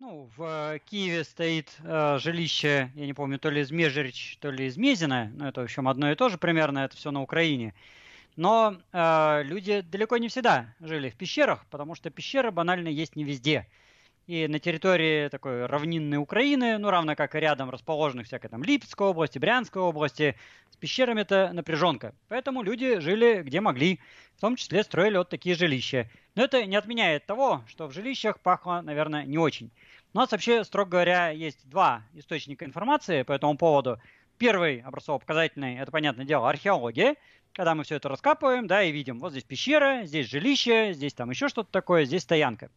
Ну, в э, Киеве стоит э, жилище, я не помню, то ли из Межерич, то ли из Мезина. Ну, это, в общем, одно и то же примерно, это все на Украине. Но э, люди далеко не всегда жили в пещерах, потому что пещеры банально есть не везде. И на территории такой равнинной Украины, ну, равно как и рядом расположенных всякой там Липецкой области, Брянской области, с пещерами это напряженка. Поэтому люди жили где могли, в том числе строили вот такие жилища. Но это не отменяет того, что в жилищах пахло, наверное, не очень. У нас вообще, строго говоря, есть два источника информации по этому поводу. Первый образцово-показательный, это, понятное дело, археология, когда мы все это раскапываем, да, и видим, вот здесь пещера, здесь жилище, здесь там еще что-то такое, здесь стоянка.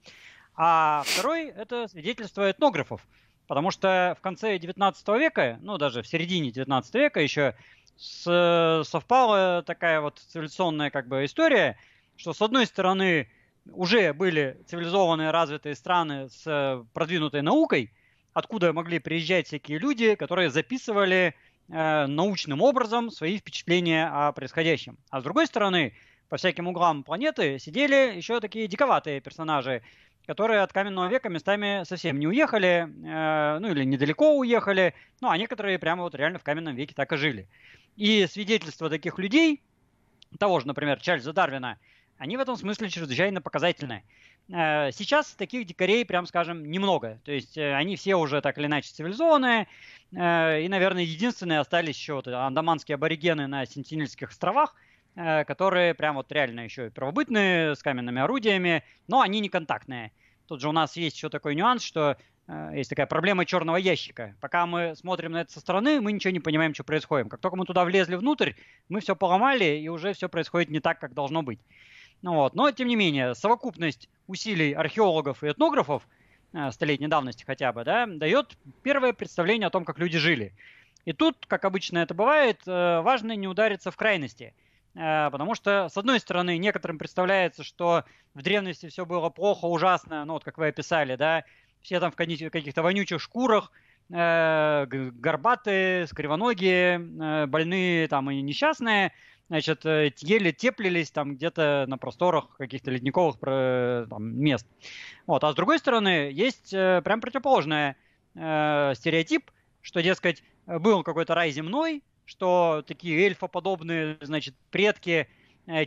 А второй – это свидетельство этнографов, потому что в конце 19 века, ну, даже в середине 19 века еще с, совпала такая вот цивилизационная как бы история, что с одной стороны – уже были цивилизованные развитые страны с э, продвинутой наукой, откуда могли приезжать всякие люди, которые записывали э, научным образом свои впечатления о происходящем. А с другой стороны, по всяким углам планеты сидели еще такие диковатые персонажи, которые от каменного века местами совсем не уехали, э, ну или недалеко уехали, ну а некоторые прямо вот реально в каменном веке так и жили. И свидетельства таких людей, того же, например, Чарльза Дарвина, они в этом смысле чрезвычайно показательны. Э, сейчас таких дикарей, прям скажем, немного. То есть э, они все уже так или иначе цивилизованные. Э, и, наверное, единственные остались еще вот андаманские аборигены на Сентинельских островах, которые прям вот реально еще первобытные, с каменными орудиями, но они не контактные. Тут же у нас есть еще такой нюанс, что есть такая проблема черного ящика. Пока мы смотрим на это со стороны, мы ничего не понимаем, что происходит. Как только мы туда влезли внутрь, мы все поломали, и уже все происходит не так, как должно быть. Ну вот. Но, тем не менее, совокупность усилий археологов и этнографов э, столетней давности хотя бы, да, дает первое представление о том, как люди жили. И тут, как обычно это бывает, э, важно не удариться в крайности. Э, потому что, с одной стороны, некоторым представляется, что в древности все было плохо, ужасно, ну вот как вы описали, да, все там в каких-то вонючих шкурах, горбатые, скривоногие, больные там и несчастные – значит, э, еле теплились там где-то на просторах каких-то ледниковых э, там, мест. Вот. А с другой стороны, есть э, прям противоположный э, стереотип, что, дескать, был какой-то рай земной, что такие эльфоподобные, значит, предки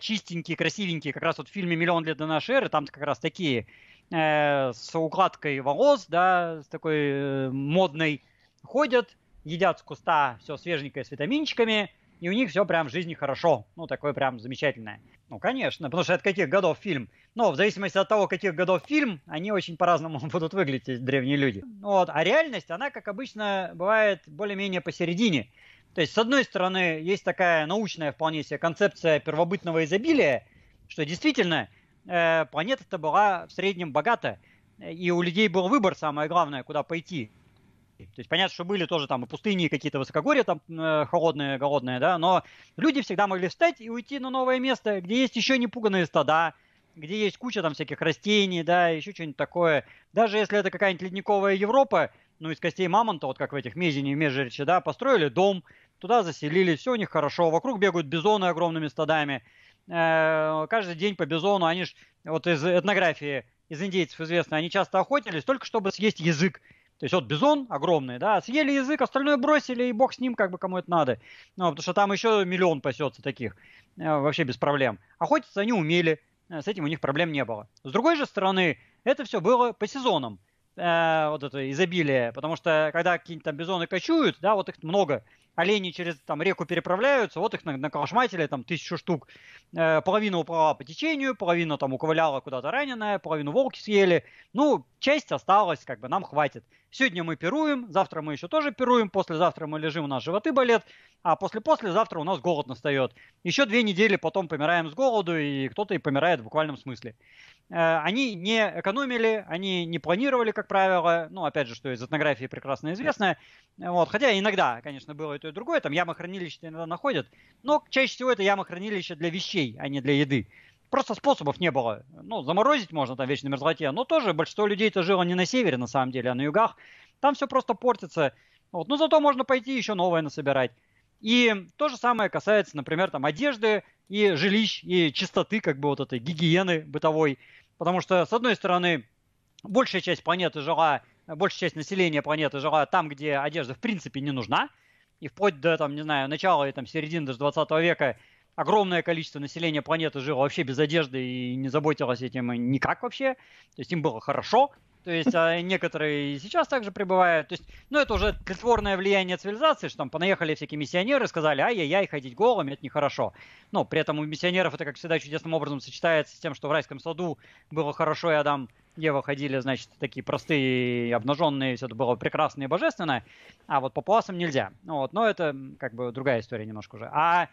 чистенькие, красивенькие, как раз вот в фильме «Миллион лет до нашей эры», там как раз такие э, с укладкой волос, да, с такой э, модной ходят, едят с куста все свеженькое с витаминчиками – и у них все прям в жизни хорошо. Ну, такое прям замечательное. Ну, конечно, потому что от каких годов фильм. Но ну, в зависимости от того, каких годов фильм, они очень по-разному будут выглядеть, древние люди. Вот. А реальность, она, как обычно, бывает более-менее посередине. То есть, с одной стороны, есть такая научная вполне себе концепция первобытного изобилия, что действительно э, планета-то была в среднем богата, и у людей был выбор, самое главное, куда пойти. То есть понятно, что были тоже там и пустыни, и какие-то высокогорья там э, холодные, голодные, да, но люди всегда могли встать и уйти на новое место, где есть еще не пуганные стада, где есть куча там всяких растений, да, еще что-нибудь такое. Даже если это какая-нибудь ледниковая Европа, ну, из костей мамонта, вот как в этих Мезине, и Межречи, да, построили дом, туда заселились, все у них хорошо, вокруг бегают бизоны огромными стадами, э, каждый день по бизону, они ж, вот из этнографии, из индейцев известно, они часто охотились только чтобы съесть язык то есть вот бизон огромный, да, съели язык, остальное бросили, и бог с ним, как бы кому это надо. Ну, потому что там еще миллион пасется таких, э, вообще без проблем. Охотиться они умели, э, с этим у них проблем не было. С другой же стороны, это все было по сезонам, э, вот это изобилие, потому что когда какие-нибудь там бизоны кочуют, да, вот их много – олени через там, реку переправляются, вот их на, наколошматили там тысячу штук. Э, половина уплыла по течению, половина там уковыляла куда-то раненая, половину волки съели. Ну, часть осталась, как бы нам хватит. Сегодня мы пируем, завтра мы еще тоже пируем, послезавтра мы лежим, у нас животы болят, а после-послезавтра у нас голод настает. Еще две недели потом помираем с голоду, и кто-то и помирает в буквальном смысле. Э, они не экономили, они не планировали, как правило, ну, опять же, что из этнографии прекрасно известно, вот, хотя иногда, конечно, было и то и другое. Там ямохранилище иногда находят. Но чаще всего это ямохранилище для вещей, а не для еды. Просто способов не было. Ну, заморозить можно там вечно мерзлоте. Но тоже большинство людей это жило не на севере, на самом деле, а на югах. Там все просто портится. Вот. Но зато можно пойти еще новое насобирать. И то же самое касается, например, там одежды и жилищ, и чистоты, как бы вот этой гигиены бытовой. Потому что, с одной стороны, большая часть планеты жила, большая часть населения планеты жила там, где одежда в принципе не нужна – и вплоть до, там, не знаю, начала и там, середины даже 20 века огромное количество населения планеты жило вообще без одежды и не заботилось этим никак вообще. То есть им было хорошо. То есть а некоторые сейчас также пребывают. То есть, ну, это уже притворное влияние цивилизации, что там понаехали всякие миссионеры, сказали, ай-яй-яй, ходить голыми, это нехорошо. Но при этом у миссионеров это, как всегда, чудесным образом сочетается с тем, что в райском саду было хорошо, и Адам где выходили, значит, такие простые, обнаженные, все это было прекрасно и божественно, а вот по полосам нельзя. Вот, но это как бы другая история немножко уже. А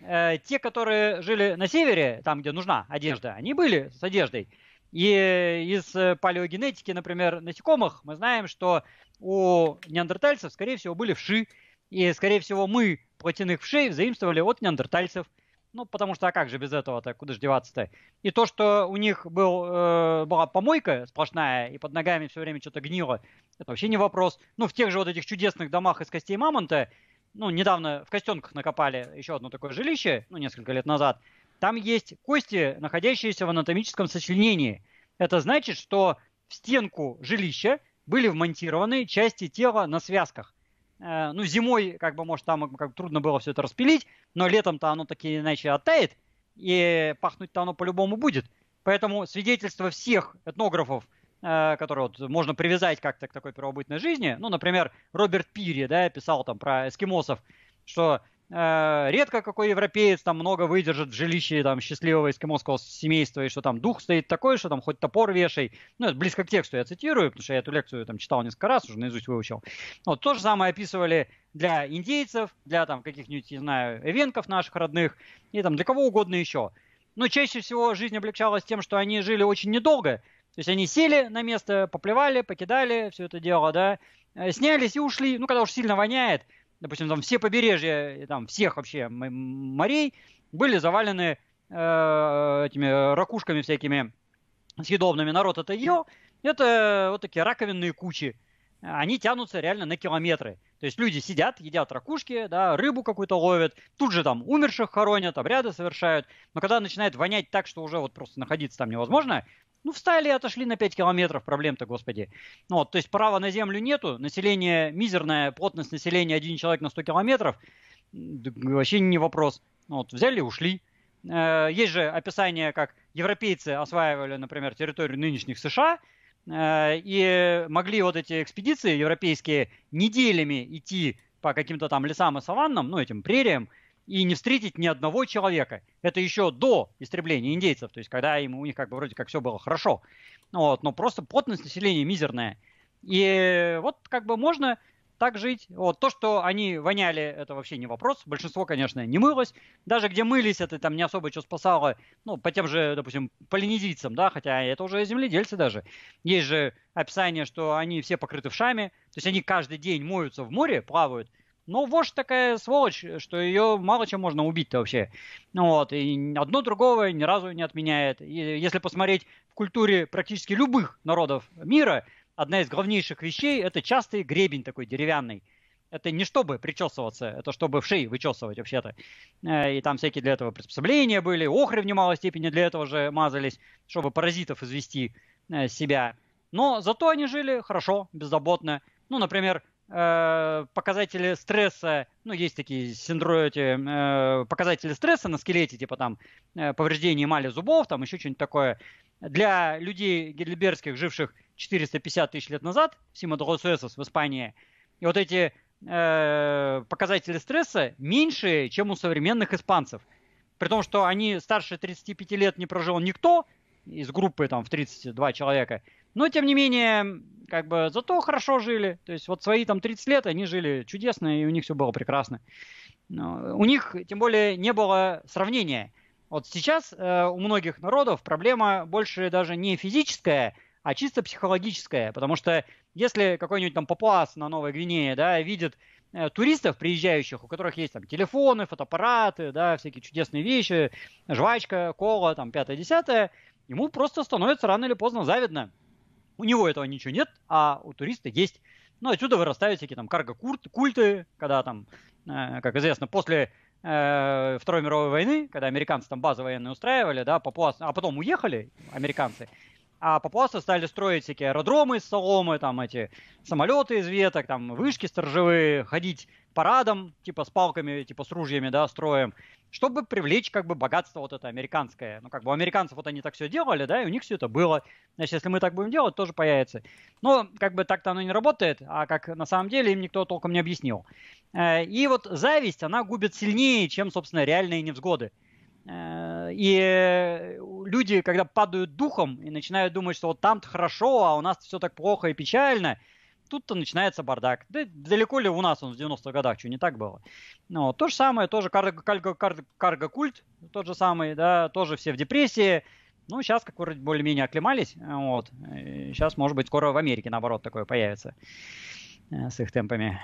э, те, которые жили на севере, там, где нужна одежда, они были с одеждой. И э, из э, палеогенетики, например, насекомых, мы знаем, что у неандертальцев, скорее всего, были вши. И, скорее всего, мы плотяных вшей заимствовали от неандертальцев – ну, потому что, а как же без этого-то, а куда же деваться-то? И то, что у них был, э, была помойка сплошная, и под ногами все время что-то гнило, это вообще не вопрос. Ну, в тех же вот этих чудесных домах из костей мамонта, ну, недавно в Костенках накопали еще одно такое жилище, ну, несколько лет назад. Там есть кости, находящиеся в анатомическом сочленении. Это значит, что в стенку жилища были вмонтированы части тела на связках. Э, ну, зимой, как бы, может, там как трудно было все это распилить, но летом-то оно таки иначе оттает, и пахнуть-то оно по-любому будет. Поэтому свидетельство всех этнографов, э, которые вот можно привязать как-то к такой первобытной жизни, ну, например, Роберт Пири, да, писал там про эскимосов, что Э, редко какой европеец там много выдержит в жилище там счастливого эскимосского семейства, и что там дух стоит такой, что там хоть топор вешай. Ну, это близко к тексту я цитирую, потому что я эту лекцию там читал несколько раз, уже наизусть выучил. Вот то же самое описывали для индейцев, для там каких-нибудь, не знаю, эвенков наших родных, и там для кого угодно еще. Но чаще всего жизнь облегчалась тем, что они жили очень недолго. То есть они сели на место, поплевали, покидали все это дело, да, э, снялись и ушли. Ну, когда уж сильно воняет, допустим, там все побережья, там всех вообще морей были завалены э, этими ракушками всякими съедобными. Народ это ел. Это вот такие раковинные кучи. Они тянутся реально на километры. То есть люди сидят, едят ракушки, да, рыбу какую-то ловят, тут же там умерших хоронят, обряды совершают. Но когда начинает вонять так, что уже вот просто находиться там невозможно, ну, встали и отошли на 5 километров, проблем-то, господи. Ну, вот, то есть права на землю нету, население мизерное, плотность населения один человек на 100 километров, вообще не вопрос. Ну, вот, взяли и ушли. Э, есть же описание, как европейцы осваивали, например, территорию нынешних США, э, и могли вот эти экспедиции европейские неделями идти по каким-то там лесам и саваннам, ну, этим прериям, и не встретить ни одного человека. Это еще до истребления индейцев, то есть когда им, у них как бы вроде как все было хорошо. Вот, но просто плотность населения мизерная. И вот как бы можно так жить. Вот то, что они воняли, это вообще не вопрос. Большинство, конечно, не мылось. Даже где мылись, это там не особо что спасало. Ну, по тем же, допустим, полинезийцам, да, хотя это уже земледельцы даже. Есть же описание, что они все покрыты вшами, то есть они каждый день моются в море, плавают, ну, вождь такая сволочь, что ее мало чем можно убить-то вообще. Вот, и одно другого ни разу не отменяет. И если посмотреть в культуре практически любых народов мира, одна из главнейших вещей – это частый гребень такой деревянный. Это не чтобы причесываться, это чтобы в шее вычесывать вообще-то. Э, и там всякие для этого приспособления были, охры в немалой степени для этого же мазались, чтобы паразитов извести э, себя. Но зато они жили хорошо, беззаботно. Ну, например, Э, показатели стресса, ну, есть такие синдромы, эти, э, показатели стресса на скелете, типа там э, повреждение эмали зубов, там еще что-нибудь такое. Для людей гейдельбергских, живших 450 тысяч лет назад, в Симадолосуэсос в Испании, и вот эти э, показатели стресса меньше, чем у современных испанцев. При том, что они старше 35 лет не прожил никто из группы там в 32 человека – но, тем не менее, как бы зато хорошо жили. То есть вот свои там 30 лет они жили чудесно, и у них все было прекрасно. Но у них, тем более, не было сравнения. Вот сейчас э, у многих народов проблема больше даже не физическая, а чисто психологическая. Потому что если какой-нибудь там папуас на Новой Гвинее да, видит э, туристов, приезжающих, у которых есть там телефоны, фотоаппараты, да, всякие чудесные вещи, жвачка, кола, там, пятое-десятое, ему просто становится рано или поздно завидно. У него этого ничего нет, а у туриста есть. Ну, отсюда вырастают всякие там карго-культы, когда там, э, как известно, после э, Второй мировой войны, когда американцы там базы военные устраивали, да, папуас, а потом уехали американцы, а попался стали строить всякие аэродромы из соломы, там эти самолеты из веток, там вышки сторожевые, ходить парадом, типа с палками, типа с ружьями, да, строем, чтобы привлечь как бы богатство вот это американское. Ну, как бы у американцев вот они так все делали, да, и у них все это было. Значит, если мы так будем делать, тоже появится. Но как бы так-то оно не работает, а как на самом деле им никто толком не объяснил. Э, и вот зависть, она губит сильнее, чем, собственно, реальные невзгоды. Э, и люди, когда падают духом и начинают думать, что вот там-то хорошо, а у нас все так плохо и печально, тут-то начинается бардак. Да далеко ли у нас он в 90-х годах, что не так было? Но то же самое, тоже карго, карго-культ, тот же самый, да, тоже все в депрессии. Ну, сейчас как вроде более-менее оклемались, вот. И сейчас, может быть, скоро в Америке, наоборот, такое появится э, с их темпами.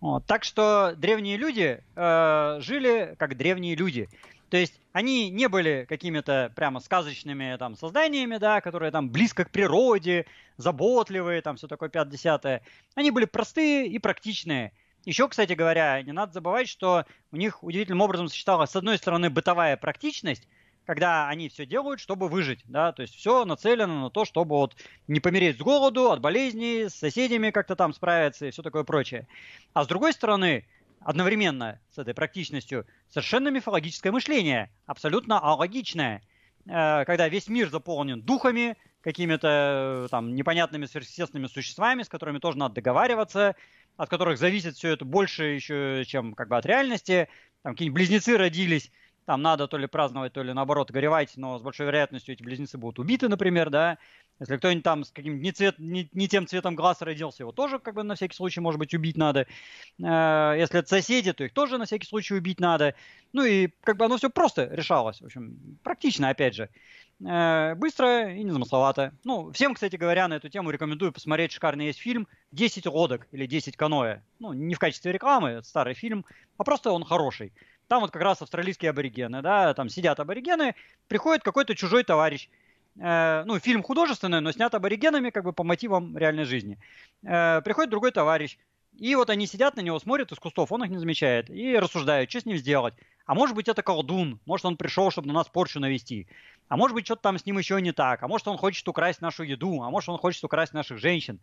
Вот. Так что древние люди э, жили как древние люди – то есть они не были какими-то прямо сказочными там созданиями, да, которые там близко к природе, заботливые, там все такое 50 Они были простые и практичные. Еще, кстати говоря, не надо забывать, что у них удивительным образом сочеталась, с одной стороны, бытовая практичность, когда они все делают, чтобы выжить, да, то есть все нацелено на то, чтобы вот не помереть с голоду, от болезней, с соседями как-то там справиться и все такое прочее. А с другой стороны, одновременно с этой практичностью совершенно мифологическое мышление, абсолютно алогичное, э, когда весь мир заполнен духами, какими-то э, там непонятными сверхъестественными существами, с которыми тоже надо договариваться, от которых зависит все это больше еще, чем как бы от реальности. Там какие-нибудь близнецы родились, там надо то ли праздновать, то ли наоборот горевать, но с большой вероятностью эти близнецы будут убиты, например, да. Если кто-нибудь там с каким-то не, цвет, не, не тем цветом глаз родился, его тоже как бы на всякий случай, может быть, убить надо. Э, если это соседи, то их тоже на всякий случай убить надо. Ну и как бы оно все просто решалось. В общем, практично, опять же. Э, быстро и незамысловато. Ну, всем, кстати говоря, на эту тему рекомендую посмотреть. Шикарный есть фильм «10 лодок» или «10 каноэ». Ну, не в качестве рекламы, это старый фильм, а просто он хороший. Там вот как раз австралийские аборигены, да, там сидят аборигены, приходит какой-то чужой товарищ – Э, ну, фильм художественный, но снят аборигенами, как бы по мотивам реальной жизни. Э, приходит другой товарищ, и вот они сидят на него, смотрят из кустов, он их не замечает, и рассуждают, что с ним сделать. А может быть, это колдун, может, он пришел, чтобы на нас порчу навести. А может быть, что-то там с ним еще не так. А может, он хочет украсть нашу еду, а может, он хочет украсть наших женщин.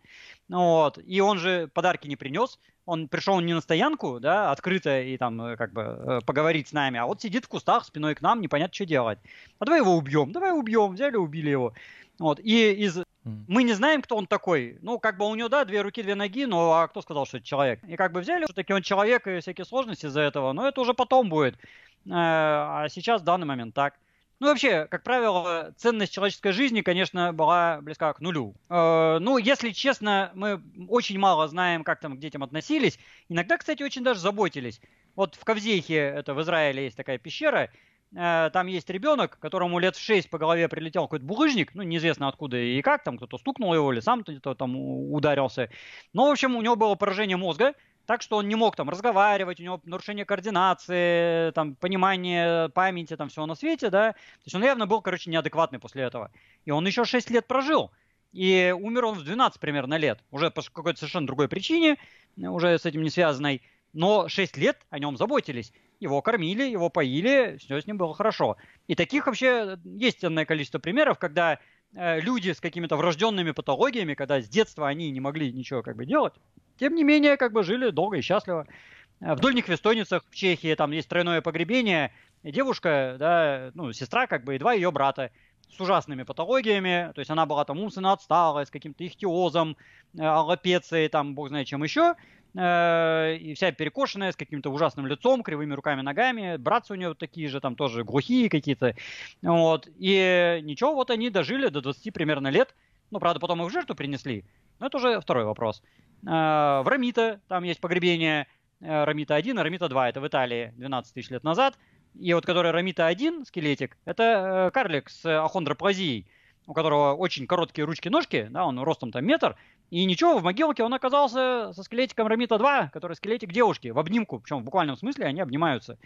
Ну вот. И он же подарки не принес. Он пришел не на стоянку, да, открыто и там э, как бы э, поговорить с нами, а вот сидит в кустах спиной к нам, непонятно, что делать. А давай его убьем, давай убьем, взяли, убили его. Вот. И из мы не знаем, кто он такой. Ну, как бы у него, да, две руки, две ноги, но а кто сказал, что это человек? И как бы взяли, что таки он человек, и всякие сложности из-за этого, но это уже потом будет. Э, а сейчас, в данный момент, так. Ну, вообще, как правило, ценность человеческой жизни, конечно, была близка к нулю. Э, ну, если честно, мы очень мало знаем, как там к детям относились. Иногда, кстати, очень даже заботились. Вот в Кавзехе, это в Израиле есть такая пещера, Э, там есть ребенок, которому лет в 6 по голове прилетел какой-то булыжник, ну, неизвестно откуда и как, там кто-то стукнул его или сам кто-то там ударился. Но, ну, в общем, у него было поражение мозга, так что он не мог там разговаривать, у него нарушение координации, там, понимание памяти, там, всего на свете, да. То есть он явно был, короче, неадекватный после этого. И он еще 6 лет прожил. И умер он в 12 примерно лет, уже по какой-то совершенно другой причине, уже с этим не связанной но 6 лет о нем заботились. Его кормили, его поили, все с ним было хорошо. И таких вообще э, есть ценное количество примеров, когда э, люди с какими-то врожденными патологиями, когда с детства они не могли ничего как бы делать, тем не менее как бы жили долго и счастливо. Э, в Дольних Вестоницах в Чехии там есть тройное погребение. Девушка, да, ну, сестра как бы и два ее брата с ужасными патологиями. То есть она была там умственно отсталая, с каким-то ихтиозом, аллопецией, там бог знает чем еще э, и вся перекошенная, с каким-то ужасным лицом, кривыми руками, ногами. Братцы у нее вот такие же, там тоже глухие какие-то. Вот. И ничего, вот они дожили до 20 примерно лет. Ну, правда, потом их в жертву принесли. Но это уже второй вопрос. Э, в Рамита там есть погребение. Э, Рамита-1 и Рамита-2. Это в Италии 12 тысяч лет назад. И вот который Рамита-1, скелетик, это э, карлик с ахондроплазией у которого очень короткие ручки-ножки, да, он ростом там метр, и ничего, в могилке он оказался со скелетиком Рамита-2, который скелетик девушки, в обнимку, причем в буквальном смысле они обнимаются.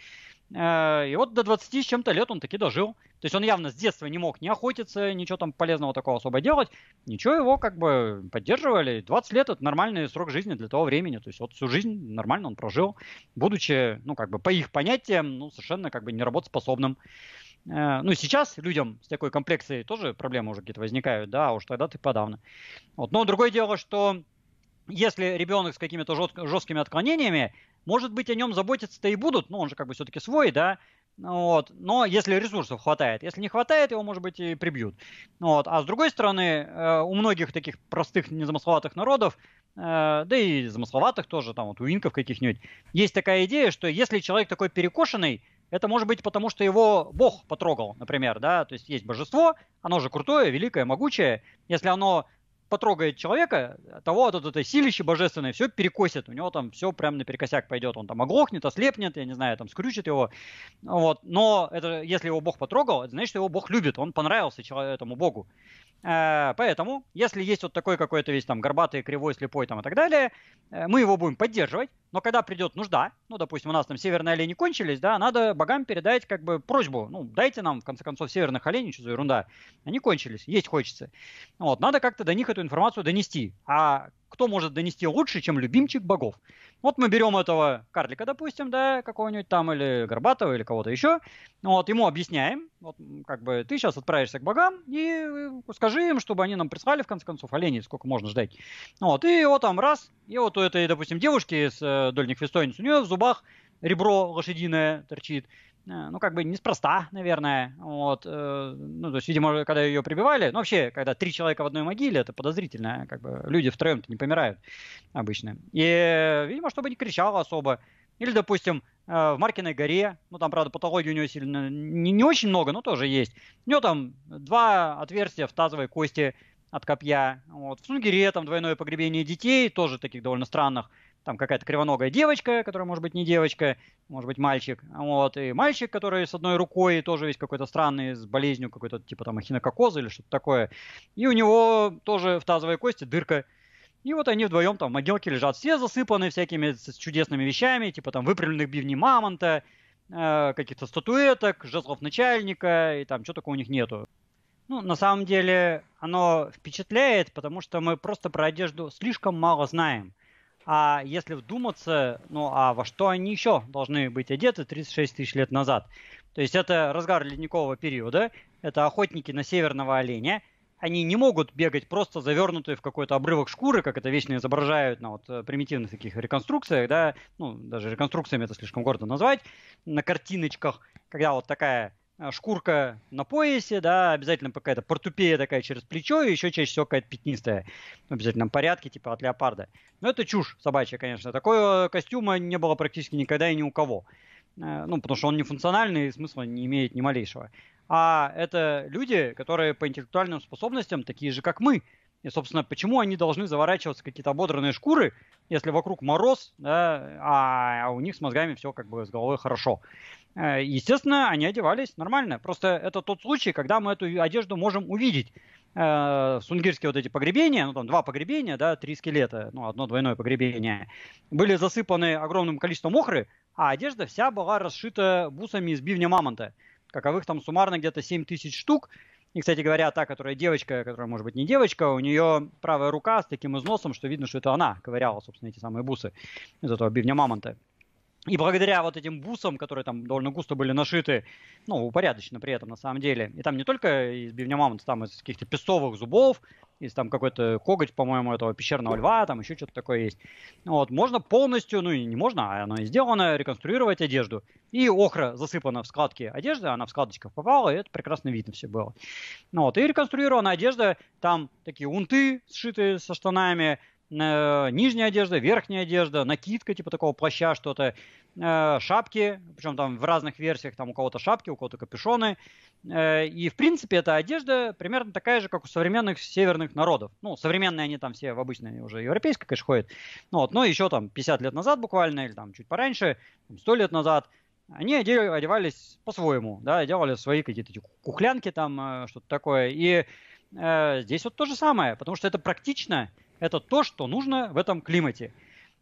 Э, и вот до 20 с чем-то лет он таки дожил. То есть он явно с детства не мог не охотиться, ничего там полезного такого особо делать. Ничего его как бы поддерживали. 20 лет — это нормальный срок жизни для того времени. То есть вот всю жизнь нормально он прожил, будучи, ну как бы по их понятиям, ну совершенно как бы неработоспособным. работоспособным. Э, ну, сейчас людям с такой комплекцией тоже проблемы уже какие-то возникают, да, уж тогда ты подавно. Вот. Но другое дело, что если ребенок с какими-то жесткими отклонениями, может быть, о нем заботиться-то и будут, но ну, он же как бы все-таки свой, да, вот. Но если ресурсов хватает, если не хватает, его, может быть, и прибьют. Вот. А с другой стороны, э, у многих таких простых, незамысловатых народов, э, да и замысловатых тоже, там вот у инков каких-нибудь, есть такая идея, что если человек такой перекошенный, это может быть потому, что его бог потрогал, например, да, то есть есть божество, оно же крутое, великое, могучее. Если оно потрогает человека, того от это силищи Божественное все перекосит, у него там все прям наперекосяк пойдет, он там оглохнет, ослепнет, я не знаю, там скрючит его, вот. Но это, если его Бог потрогал, это значит, что его Бог любит, он понравился этому Богу. Э, поэтому, если есть вот такой какой-то весь там горбатый, кривой, слепой там и так далее, э, мы его будем поддерживать, но когда придет нужда, ну, допустим, у нас там северные олени кончились, да, надо богам передать как бы просьбу, ну, дайте нам, в конце концов, северных оленей, что за ерунда, они кончились, есть хочется. Вот, надо как-то до них эту информацию донести. А кто может донести лучше, чем любимчик богов? Вот мы берем этого карлика, допустим, да, какого-нибудь там, или Горбатого, или кого-то еще, вот, ему объясняем, вот, как бы, ты сейчас отправишься к богам и э, скажи им, чтобы они нам прислали, в конце концов, оленей, сколько можно ждать. Вот, и вот там раз, и вот у этой, допустим, девушки с э, Дольник Фестойниц, у нее в зубах ребро лошадиное торчит, Э, ну, как бы неспроста, наверное, вот, э, ну, то есть, видимо, когда ее прибивали, ну, вообще, когда три человека в одной могиле, это подозрительно, как бы, люди втроем-то не помирают обычно, и, видимо, чтобы не кричала особо, или, допустим, э, в Маркиной горе, ну, там, правда, патологии у нее сильно не, не очень много, но тоже есть, у нее там два отверстия в тазовой кости от копья, вот, в Сунгире там двойное погребение детей, тоже таких довольно странных, там какая-то кривоногая девочка, которая может быть не девочка, может быть мальчик, вот, и мальчик, который с одной рукой тоже весь какой-то странный, с болезнью какой-то, типа там ахинококоза или что-то такое, и у него тоже в тазовой кости дырка, и вот они вдвоем там в могилке лежат, все засыпаны всякими чудесными вещами, типа там выпрямленных бивней мамонта, э, каких-то статуэток, жезлов начальника, и там что такого у них нету. Ну, на самом деле, оно впечатляет, потому что мы просто про одежду слишком мало знаем. А если вдуматься, ну а во что они еще должны быть одеты 36 тысяч лет назад? То есть это разгар ледникового периода, это охотники на северного оленя, они не могут бегать просто завернутые в какой-то обрывок шкуры, как это вечно изображают на вот э, примитивных таких реконструкциях, да, ну, даже реконструкциями это слишком гордо назвать, на картиночках, когда вот такая а, шкурка на поясе, да, обязательно какая-то портупея такая через плечо, и еще чаще всего какая-то пятнистая. В обязательном порядке, типа от леопарда. Но это чушь собачья, конечно. Такого костюма не было практически никогда и ни у кого. Э, ну, потому что он не функциональный, и смысла не имеет ни малейшего. А это люди, которые по интеллектуальным способностям такие же, как мы – и, собственно, почему они должны заворачиваться какие-то ободранные шкуры, если вокруг мороз, да, а, а у них с мозгами все как бы с головой хорошо. Э, естественно, они одевались нормально. Просто это тот случай, когда мы эту одежду можем увидеть. Э, сунгирские вот эти погребения, ну там два погребения, да, три скелета, ну одно двойное погребение, были засыпаны огромным количеством охры, а одежда вся была расшита бусами из бивня мамонта каковых там суммарно где-то 7 тысяч штук, и, кстати говоря, та, которая девочка, которая, может быть, не девочка, у нее правая рука с таким износом, что видно, что это она ковыряла, собственно, эти самые бусы из этого бивня мамонта. И благодаря вот этим бусам, которые там довольно густо были нашиты, ну, упорядочно при этом, на самом деле. И там не только из бивня мамонта, там из каких-то песцовых зубов, из там какой-то коготь, по-моему, этого пещерного льва, там еще что-то такое есть. Вот, можно полностью, ну, и не можно, а оно и сделано, реконструировать одежду. И охра засыпана в складки одежды, она в складочках попала, и это прекрасно видно все было. Ну, вот, и реконструирована одежда, там такие унты сшитые со штанами, нижняя одежда, верхняя одежда, накидка, типа такого плаща, что-то, э, шапки, причем там в разных версиях, там у кого-то шапки, у кого-то капюшоны. Э, и, в принципе, эта одежда примерно такая же, как у современных северных народов. Ну, современные они там все в обычной уже европейской, конечно, ходят. Ну, вот, но еще там 50 лет назад буквально, или там чуть пораньше, 100 лет назад, они одевались по-своему, да, делали свои какие-то кухлянки там, э, что-то такое. И э, здесь вот то же самое, потому что это практично, это то, что нужно в этом климате.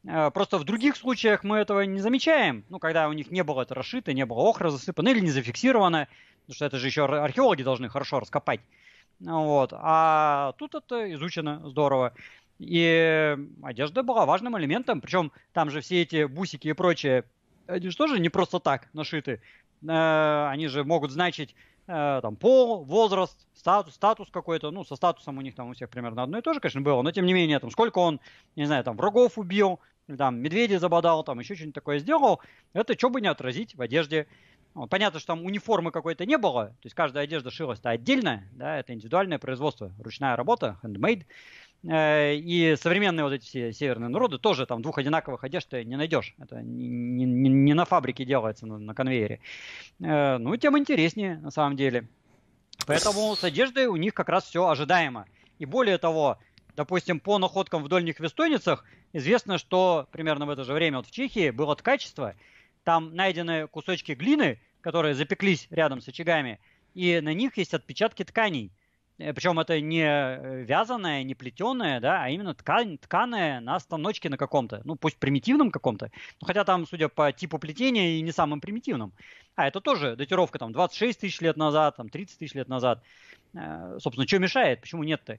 Э, просто в других случаях мы этого не замечаем. Ну, когда у них не было это расшито, не было охра засыпано или не зафиксировано. Потому что это же еще археологи должны хорошо раскопать. Вот. А тут это изучено здорово. И одежда была важным элементом. Причем там же все эти бусики и прочее, они же тоже не просто так нашиты. Э, они же могут значить Э, там пол, возраст, статус, статус какой-то, ну, со статусом у них там у всех примерно одно и то же, конечно, было, но тем не менее, там, сколько он, не знаю, там, врагов убил, там, медведей забодал, там, еще что-нибудь такое сделал, это что бы не отразить в одежде. Вот, понятно, что там униформы какой-то не было, то есть каждая одежда шилась-то отдельно, да, это индивидуальное производство, ручная работа, handmade, Э, и современные вот эти все северные народы тоже там двух одинаковых одежды не найдешь. Это не, не, не на фабрике делается, на, на конвейере. Э, ну, тем интереснее, на самом деле. Поэтому с одеждой у них как раз все ожидаемо. И более того, допустим, по находкам в дольних вестойницах известно, что примерно в это же время вот в Чехии было ткачество. Там найдены кусочки глины, которые запеклись рядом с очагами, и на них есть отпечатки тканей – Э, Причем это не э, вязаная, не плетеная, да, а именно ткань, тканая на станочке на каком-то. Ну, пусть примитивном каком-то. Ну, хотя там, судя по типу плетения, и не самым примитивным. А это тоже датировка там 26 тысяч лет назад, там 30 тысяч лет назад. Э, собственно, что мешает? Почему нет-то?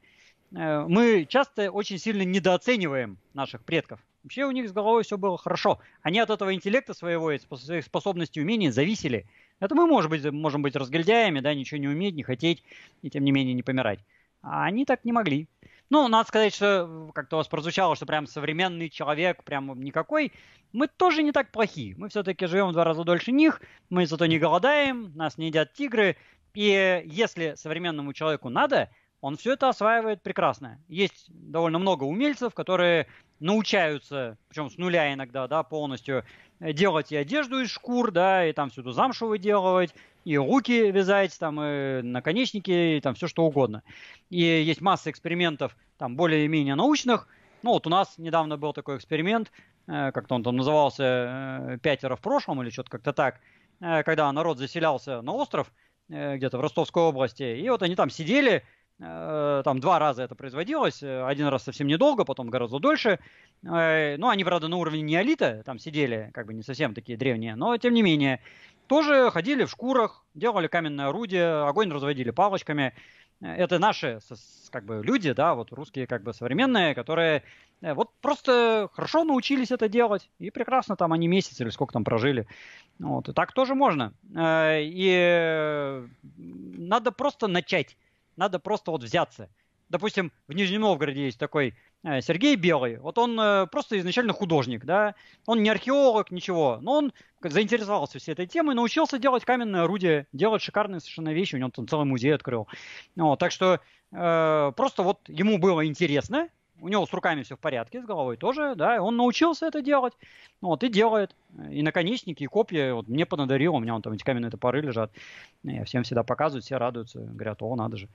Мы часто очень сильно недооцениваем наших предков. Вообще у них с головой все было хорошо. Они от этого интеллекта своего, своих способностей и умений зависели. Это мы, может быть, можем быть разгильдяями, да, ничего не уметь, не хотеть и, тем не менее, не помирать. А они так не могли. Ну, надо сказать, что э, как-то у вас прозвучало, что прям современный человек, прям никакой. Мы тоже не так плохи. Мы все-таки живем в два раза дольше них, мы зато не голодаем, нас не едят тигры. И если современному человеку надо, он все это осваивает прекрасно. Есть довольно много умельцев, которые научаются, причем с нуля иногда, да, полностью э, делать и одежду из шкур, да, и там всюду замшу выделывать, и руки вязать, там, и наконечники, и там все что угодно. И есть масса экспериментов, там, более-менее научных. Ну, вот у нас недавно был такой эксперимент, э, как-то он там назывался э, «Пятеро в прошлом» или что-то как-то так, когда народ заселялся на остров, где-то в Ростовской области, и вот они там сидели, Э, там два раза это производилось, э, один раз совсем недолго, потом гораздо дольше. Э, ну, они, правда, на уровне неолита там сидели, как бы не совсем такие древние, но тем не менее. Тоже ходили в шкурах, делали каменное орудие, огонь разводили палочками. Это наши как бы люди, да, вот русские как бы современные, которые вот просто хорошо научились это делать, и прекрасно там они месяц или сколько там прожили. Вот, и так тоже можно. И надо просто начать надо просто вот взяться. Допустим, в Нижнем Новгороде есть такой э, Сергей Белый, вот он э, просто изначально художник, да, он не археолог, ничего, но он заинтересовался всей этой темой, научился делать каменное орудие, делать шикарные совершенно вещи, у него там целый музей открыл. Вот, так что э, просто вот ему было интересно, у него с руками все в порядке, с головой тоже, да, он научился это делать, ну вот, и делает. И наконечники, и копья, вот, мне понадорило, у меня он там эти каменные топоры лежат, я всем всегда показываю, все радуются, говорят, о, надо же.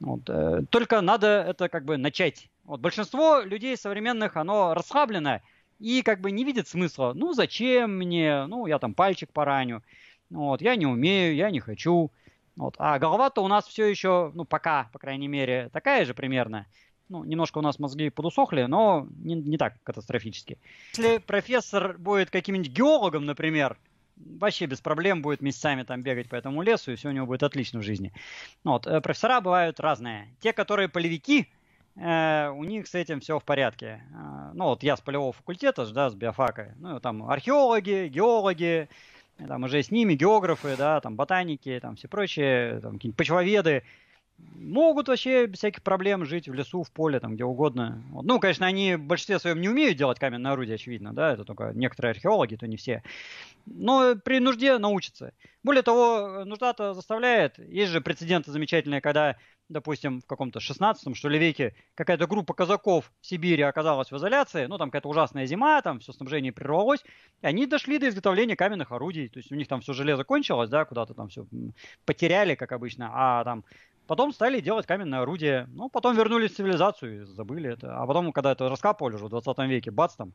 Вот, э, только надо это как бы начать. Вот, большинство людей современных, оно расслабленное, и как бы не видит смысла, ну, зачем мне, ну, я там пальчик пораню, вот, я не умею, я не хочу, вот. А голова-то у нас все еще, ну, пока, по крайней мере, такая же примерно. Ну, немножко у нас мозги подусохли, но не, не так катастрофически. Если профессор будет каким-нибудь геологом, например, вообще без проблем будет месяцами там бегать по этому лесу, и все у него будет отлично в жизни. Ну вот, э, профессора бывают разные. Те, которые полевики, э, у них с этим все в порядке. Э, ну, вот я с полевого факультета, да, с биофака. Ну, там археологи, геологи, там уже с ними географы, да, там ботаники, там все прочие, там какие-нибудь почвоведы могут вообще без всяких проблем жить в лесу, в поле, там где угодно. Вот. Ну, конечно, они в большинстве своем не умеют делать каменное орудие, очевидно, да, это только некоторые археологи, то не все. Но при нужде научатся. Более того, нужда-то заставляет. Есть же прецеденты замечательные, когда, допустим, в каком-то 16-м, что ли, веке какая-то группа казаков в Сибири оказалась в изоляции, ну, там какая-то ужасная зима, там все снабжение прервалось, и они дошли до изготовления каменных орудий, то есть у них там все железо кончилось, да, куда-то там все потеряли, как обычно, а там Потом стали делать каменное орудие. Ну, потом вернулись в цивилизацию и забыли это. А потом, когда это раскапывали уже в 20 веке, бац, там,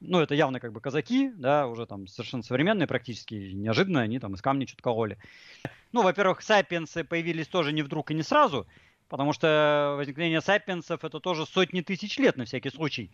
ну, это явно как бы казаки, да, уже там совершенно современные практически, неожиданно они там из камня что-то кололи. Ну, во-первых, сапиенсы появились тоже не вдруг и не сразу, потому что возникновение сапиенсов это тоже сотни тысяч лет на всякий случай.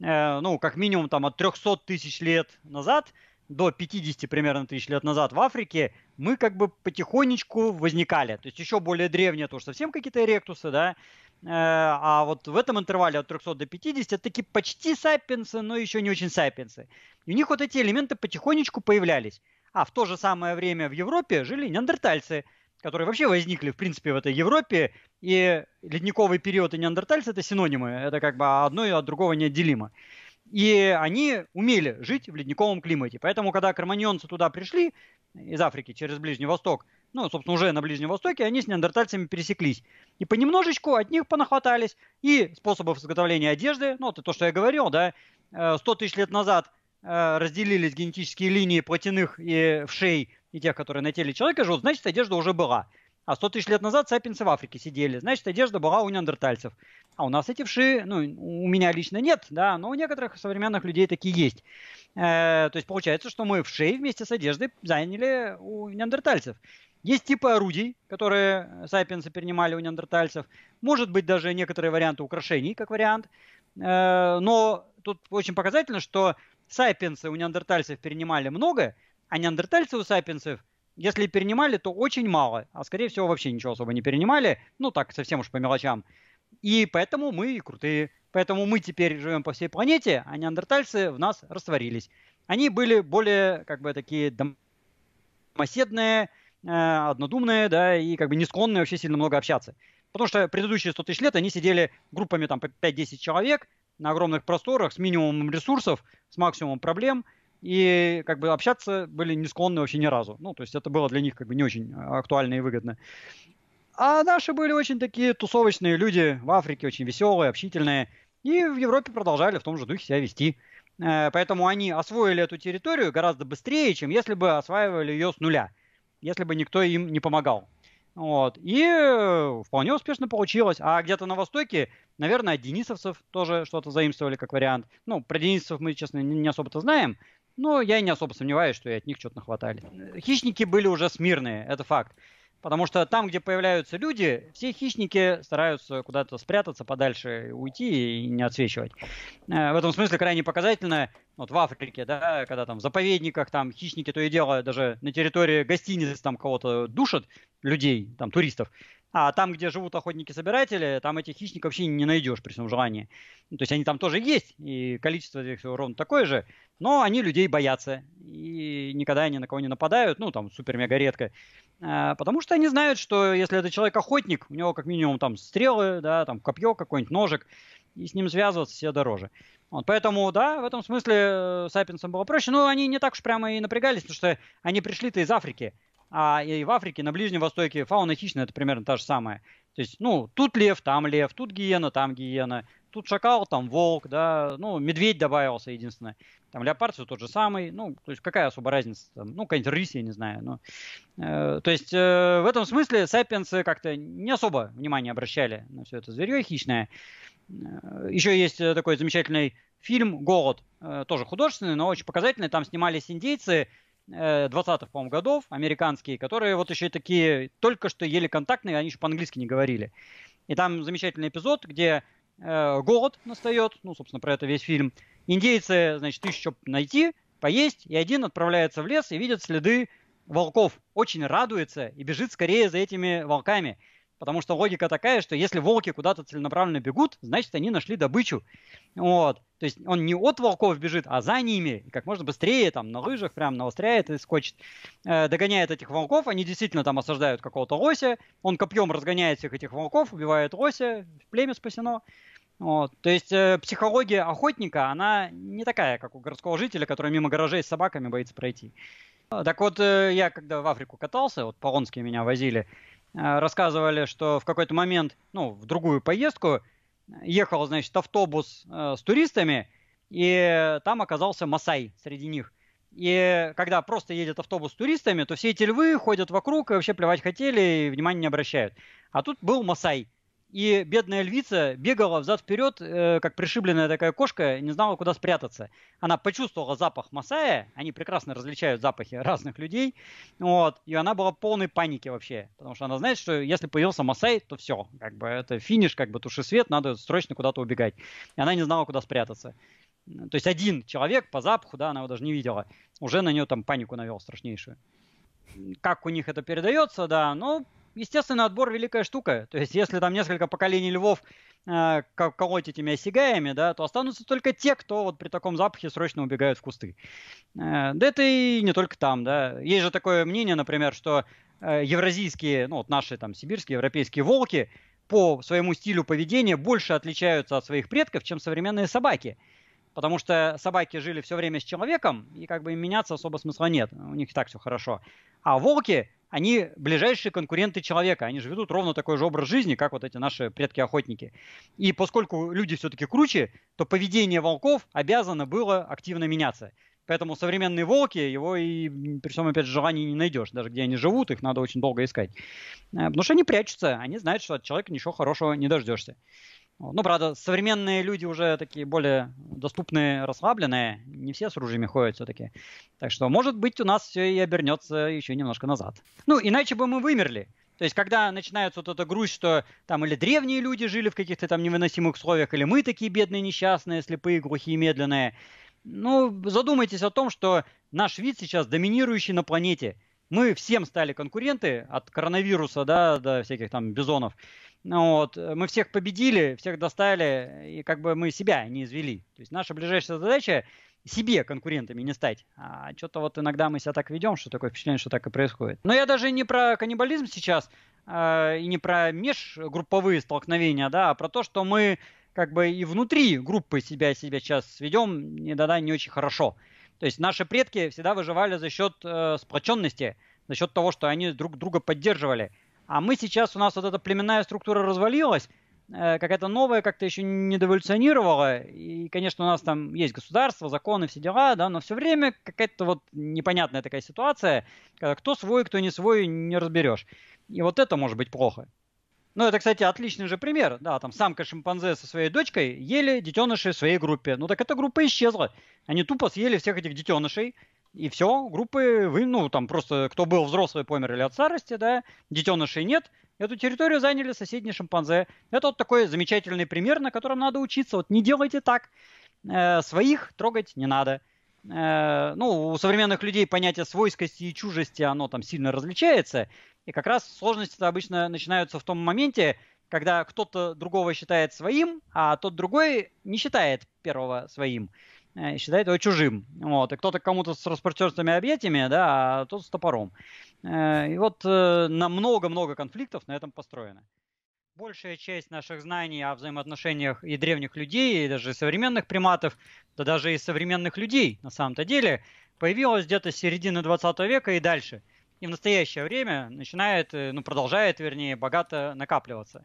Э, ну, как минимум там от 300 тысяч лет назад – до 50 примерно тысяч лет назад в Африке, мы как бы потихонечку возникали. То есть еще более древние, то что совсем какие-то ректусы, да, э, а вот в этом интервале от 300 до 50 это такие почти сапиенсы, но еще не очень сапиенсы. И у них вот эти элементы потихонечку появлялись. А в то же самое время в Европе жили неандертальцы, которые вообще возникли, в принципе, в этой Европе. И ледниковый период и неандертальцы – это синонимы. Это как бы одно и от другого неотделимо. И они умели жить в ледниковом климате. Поэтому, когда кроманьонцы туда пришли, из Африки через Ближний Восток, ну, собственно, уже на Ближнем Востоке, они с неандертальцами пересеклись. И понемножечку от них понахватались и способов изготовления одежды, ну, это то, что я говорил, да, 100 э, тысяч лет назад э, разделились генетические линии плотяных и э, вшей и тех, которые на теле человека живут, значит, одежда уже была. А 100 тысяч лет назад сапиенсы в Африке сидели. Значит, одежда была у неандертальцев. А у нас эти вши, ну, у меня лично нет, да, но у некоторых современных людей такие есть. Э, то есть получается, что мы вши вместе с одеждой заняли у неандертальцев. Есть типы орудий, которые сапиенсы перенимали у неандертальцев. Может быть, даже некоторые варианты украшений, как вариант. Э, но тут очень показательно, что сапиенсы у неандертальцев перенимали много, а неандертальцы у сапиенсов – если перенимали, то очень мало, а скорее всего вообще ничего особо не перенимали, ну так совсем уж по мелочам. И поэтому мы и крутые. Поэтому мы теперь живем по всей планете, а неандертальцы в нас растворились. Они были более, как бы, такие домоседные, э, однодумные, да, и как бы не склонные вообще сильно много общаться. Потому что предыдущие 100 тысяч лет они сидели группами там по 5-10 человек на огромных просторах с минимумом ресурсов, с максимумом проблем – и как бы общаться были не склонны вообще ни разу. Ну, то есть это было для них как бы не очень а, актуально и выгодно. А наши были очень такие тусовочные люди в Африке, очень веселые, общительные, и в Европе продолжали в том же духе себя вести. Э, поэтому они освоили эту территорию гораздо быстрее, чем если бы осваивали ее с нуля, если бы никто им не помогал. Вот. И э, вполне успешно получилось. А где-то на Востоке, наверное, денисовцев тоже что-то заимствовали как вариант. Ну, про денисовцев мы, честно, не особо-то знаем. Но я и не особо сомневаюсь, что и от них что-то нахватали. Хищники были уже смирные, это факт. Потому что там, где появляются люди, все хищники стараются куда-то спрятаться подальше, уйти и не отсвечивать. Э, в этом смысле крайне показательно, вот в Африке, да, когда там в заповедниках там хищники то и дело даже на территории гостиницы там кого-то душат, людей, там туристов, а там, где живут охотники-собиратели, там этих хищников вообще не найдешь при всем желании. Ну, то есть они там тоже есть, и количество их ровно такое же, но они людей боятся. И никогда они на кого не нападают, ну, там, супер-мега редко. А, потому что они знают, что если это человек-охотник, у него как минимум там стрелы, да, там копье какой-нибудь, ножик, и с ним связываться все дороже. Вот, поэтому, да, в этом смысле э, Сапинсам было проще. Но они не так уж прямо и напрягались, потому что они пришли-то из Африки а и в Африке, на Ближнем Востоке фауна хищная, это примерно та же самая. То есть, ну, тут лев, там лев, тут гиена, там гиена, тут шакал, там волк, да, ну, медведь добавился единственное. Там леопард все тот же самый, ну, то есть какая особо разница, там, ну, какая-нибудь рысь, я не знаю. Ну, э, то есть э, в этом смысле сапиенсы как-то не особо внимание обращали на все это зверье хищное. Э, Еще есть э, такой замечательный фильм «Голод», э, тоже художественный, но очень показательный, там снимались индейцы, 20-х, э, по-моему, годов, американские, которые вот еще такие только что еле контактные, они еще по-английски не говорили. И там замечательный эпизод, где э, голод настает, ну, собственно, про это весь фильм. Индейцы, значит, ищут что найти, поесть, и один отправляется в лес и видит следы волков, очень радуется и бежит скорее за этими волками. Потому что логика такая, что если волки куда-то целенаправленно бегут, значит, они нашли добычу. Вот. То есть он не от волков бежит, а за ними. И как можно быстрее там на лыжах прям наостряет и скочит. Э, догоняет этих волков. Они действительно там осаждают какого-то лося. Он копьем разгоняет всех этих волков, убивает лося. Племя спасено. Вот. То есть э, психология охотника, она не такая, как у городского жителя, который мимо гаражей с собаками боится пройти. Так вот, э, я когда в Африку катался, вот по-лонски меня возили, Э, рассказывали, что в какой-то момент, ну, в другую поездку, ехал, значит, автобус э, с туристами, и там оказался Масай среди них. И когда просто едет автобус с туристами, то все эти львы ходят вокруг и вообще плевать хотели, и внимания не обращают. А тут был Масай – и бедная львица бегала взад-вперед, э, как пришибленная такая кошка, не знала, куда спрятаться. Она почувствовала запах Масая, они прекрасно различают запахи разных людей, вот, и она была в полной панике вообще, потому что она знает, что если появился Масай, то все, как бы это финиш, как бы туши свет, надо срочно куда-то убегать. И она не знала, куда спрятаться. То есть один человек по запаху, да, она его даже не видела, уже на нее там панику навел страшнейшую. Как у них это передается, да, Ну естественно, отбор великая штука. То есть, если там несколько поколений львов э, колоть этими осягаями, да, то останутся только те, кто вот при таком запахе срочно убегают в кусты. Э, да это и не только там, да. Есть же такое мнение, например, что э, евразийские, ну вот наши там сибирские, европейские волки по своему стилю поведения больше отличаются от своих предков, чем современные собаки. Потому что собаки жили все время с человеком, и как бы им меняться особо смысла нет. У них и так все хорошо. А волки, они ближайшие конкуренты человека. Они же ведут ровно такой же образ жизни, как вот эти наши предки-охотники. И поскольку люди все-таки круче, то поведение волков обязано было активно меняться. Поэтому современные волки, его и при всем, опять же, желании не найдешь. Даже где они живут, их надо очень долго искать. Э, потому что они прячутся, они знают, что от человека ничего хорошего не дождешься. Ну, правда, современные люди уже такие более доступные, расслабленные. Не все с ружьями ходят все-таки. Так что, может быть, у нас все и обернется еще немножко назад. Ну, иначе бы мы вымерли. То есть, когда начинается вот эта грусть, что там или древние люди жили в каких-то там невыносимых условиях, или мы такие бедные, несчастные, слепые, глухие, медленные. Ну, задумайтесь о том, что наш вид сейчас доминирующий на планете. Мы всем стали конкуренты, от коронавируса да, до всяких там бизонов. Ну вот. Э, мы всех победили, всех достали, и как бы мы себя не извели. То есть наша ближайшая задача себе конкурентами не стать. А что-то вот иногда мы себя так ведем, что такое впечатление, что так и происходит. Но я даже не про каннибализм сейчас, э, и не про межгрупповые столкновения, да, а про то, что мы как бы и внутри группы себя себя сейчас ведем, не да, не очень хорошо. То есть наши предки всегда выживали за счет э, сплоченности, за счет того, что они друг друга поддерживали. А мы сейчас, у нас вот эта племенная структура развалилась, э, какая-то новая как-то еще не доволюционировала. И, конечно, у нас там есть государство, законы, все дела, да, но все время какая-то вот непонятная такая ситуация, когда кто свой, кто не свой, не разберешь. И вот это может быть плохо. Ну, это, кстати, отличный же пример. Да, там самка шимпанзе со своей дочкой ели детенышей в своей группе. Ну, так эта группа исчезла. Они тупо съели всех этих детенышей, и все, группы, вы, ну, там просто кто был взрослый, помер или от старости, да, детенышей нет, эту территорию заняли соседние шимпанзе. Это вот такой замечательный пример, на котором надо учиться. Вот не делайте так, э, своих трогать не надо. Э, ну, у современных людей понятие свойскости и чужести, оно там сильно различается. И как раз сложности-то обычно начинаются в том моменте, когда кто-то другого считает своим, а тот другой не считает первого своим. Э, и считает его чужим. Вот. И кто-то кому-то с распростерстыми объятиями, да, а тот с топором. Э, и вот э, на много-много конфликтов на этом построено. Большая часть наших знаний о взаимоотношениях и древних людей, и даже современных приматов, да даже и современных людей на самом-то деле, появилась где-то с середины 20 века и дальше. И в настоящее время начинает, ну продолжает, вернее, богато накапливаться.